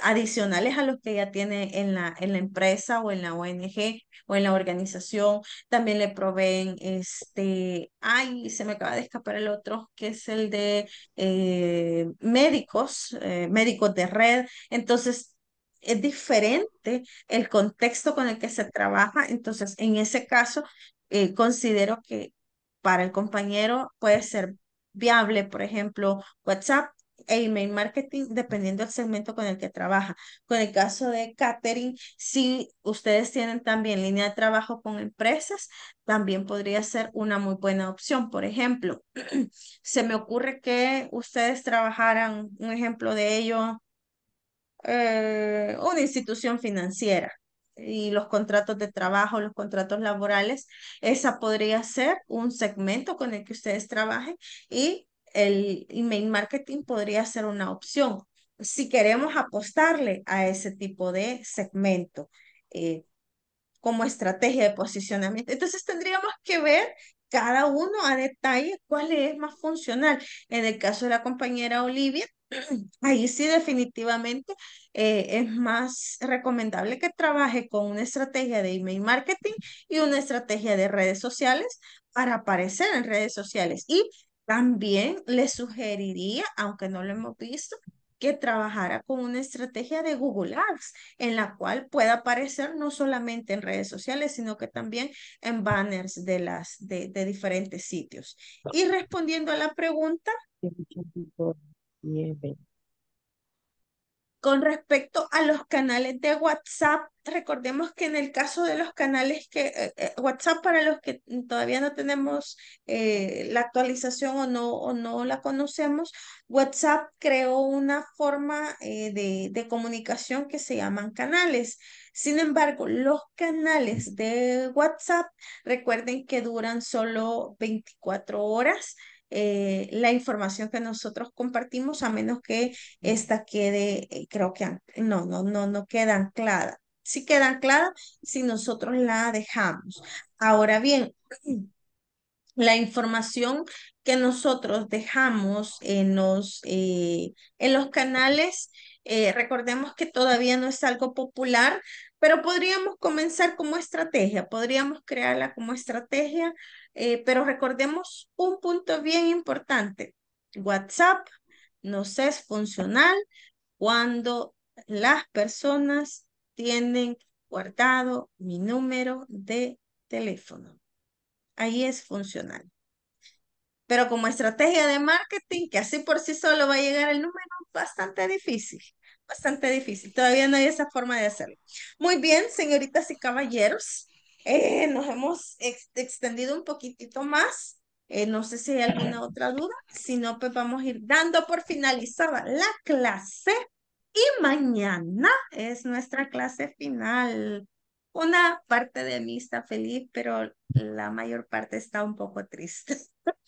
adicionales a los que ya tiene en la, en la empresa o en la ONG o en la organización. También le proveen este, ay, se me acaba de escapar el otro, que es el de eh, médicos, eh, médicos de red. Entonces, es diferente el contexto con el que se trabaja. Entonces, en ese caso, eh, considero que para el compañero puede ser viable, por ejemplo, WhatsApp e email marketing dependiendo del segmento con el que trabaja. Con el caso de catering, si ustedes tienen también línea de trabajo con empresas, también podría ser una muy buena opción. Por ejemplo, se me ocurre que ustedes trabajaran, un ejemplo de ello, eh, una institución financiera y los contratos de trabajo, los contratos laborales, esa podría ser un segmento con el que ustedes trabajen y el email marketing podría ser una opción si queremos apostarle a ese tipo de segmento eh, como estrategia de posicionamiento. Entonces tendríamos que ver cada uno a detalle cuál es más funcional. En el caso de la compañera Olivia, ahí sí definitivamente eh, es más recomendable que trabaje con una estrategia de email marketing y una estrategia de redes sociales para aparecer en redes sociales y también le sugeriría, aunque no lo hemos visto, que trabajara con una estrategia de Google Ads en la cual pueda aparecer no solamente en redes sociales, sino que también en banners de, las, de, diferentes sitios. Ah. Y respondiendo a la pregunta. Con respecto a los canales de WhatsApp, recordemos que en el caso de los canales que eh, eh, WhatsApp para los que todavía no tenemos eh, la actualización o no, no la conocemos, WhatsApp creó una forma de, de comunicación que se llaman canales. Sin embargo, los canales de WhatsApp, recuerden que duran solo 24 horas eh, la información que nosotros compartimos, a menos que mm. esta quede, eh, creo que no, no, no, no queda anclada. si queda anclada si nosotros la dejamos. Ahora bien, mm. la información que nosotros dejamos en los, eh, en los canales, recordemos que todavía no es algo popular, pero podríamos comenzar como estrategia, podríamos crearla como estrategia eh, pero recordemos un punto bien importante. WhatsApp nos es funcional cuando las personas tienen guardado mi número de teléfono. Ahí es funcional. Pero como estrategia de marketing, que así por sí solo va a llegar el número, bastante difícil, bastante difícil. Todavía no hay esa forma de hacerlo. Muy bien, señoritas y caballeros, eh, nos hemos extendido un poquitito más. Eh, no sé si hay alguna otra duda. Si no, pues vamos a ir dando por finalizada la clase. Y mañana es nuestra clase final. Una parte de mí está feliz, pero la mayor parte está un poco triste.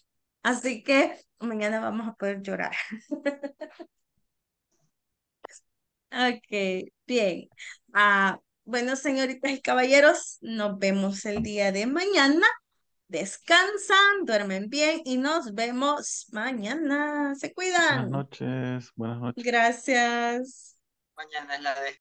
Así que mañana vamos a poder llorar. ok, bien. ah bueno, señoritas y caballeros, nos vemos el día de mañana. Descansan, duermen bien y nos vemos mañana. Se cuidan. Buenas noches. Buenas noches. Gracias. Mañana es la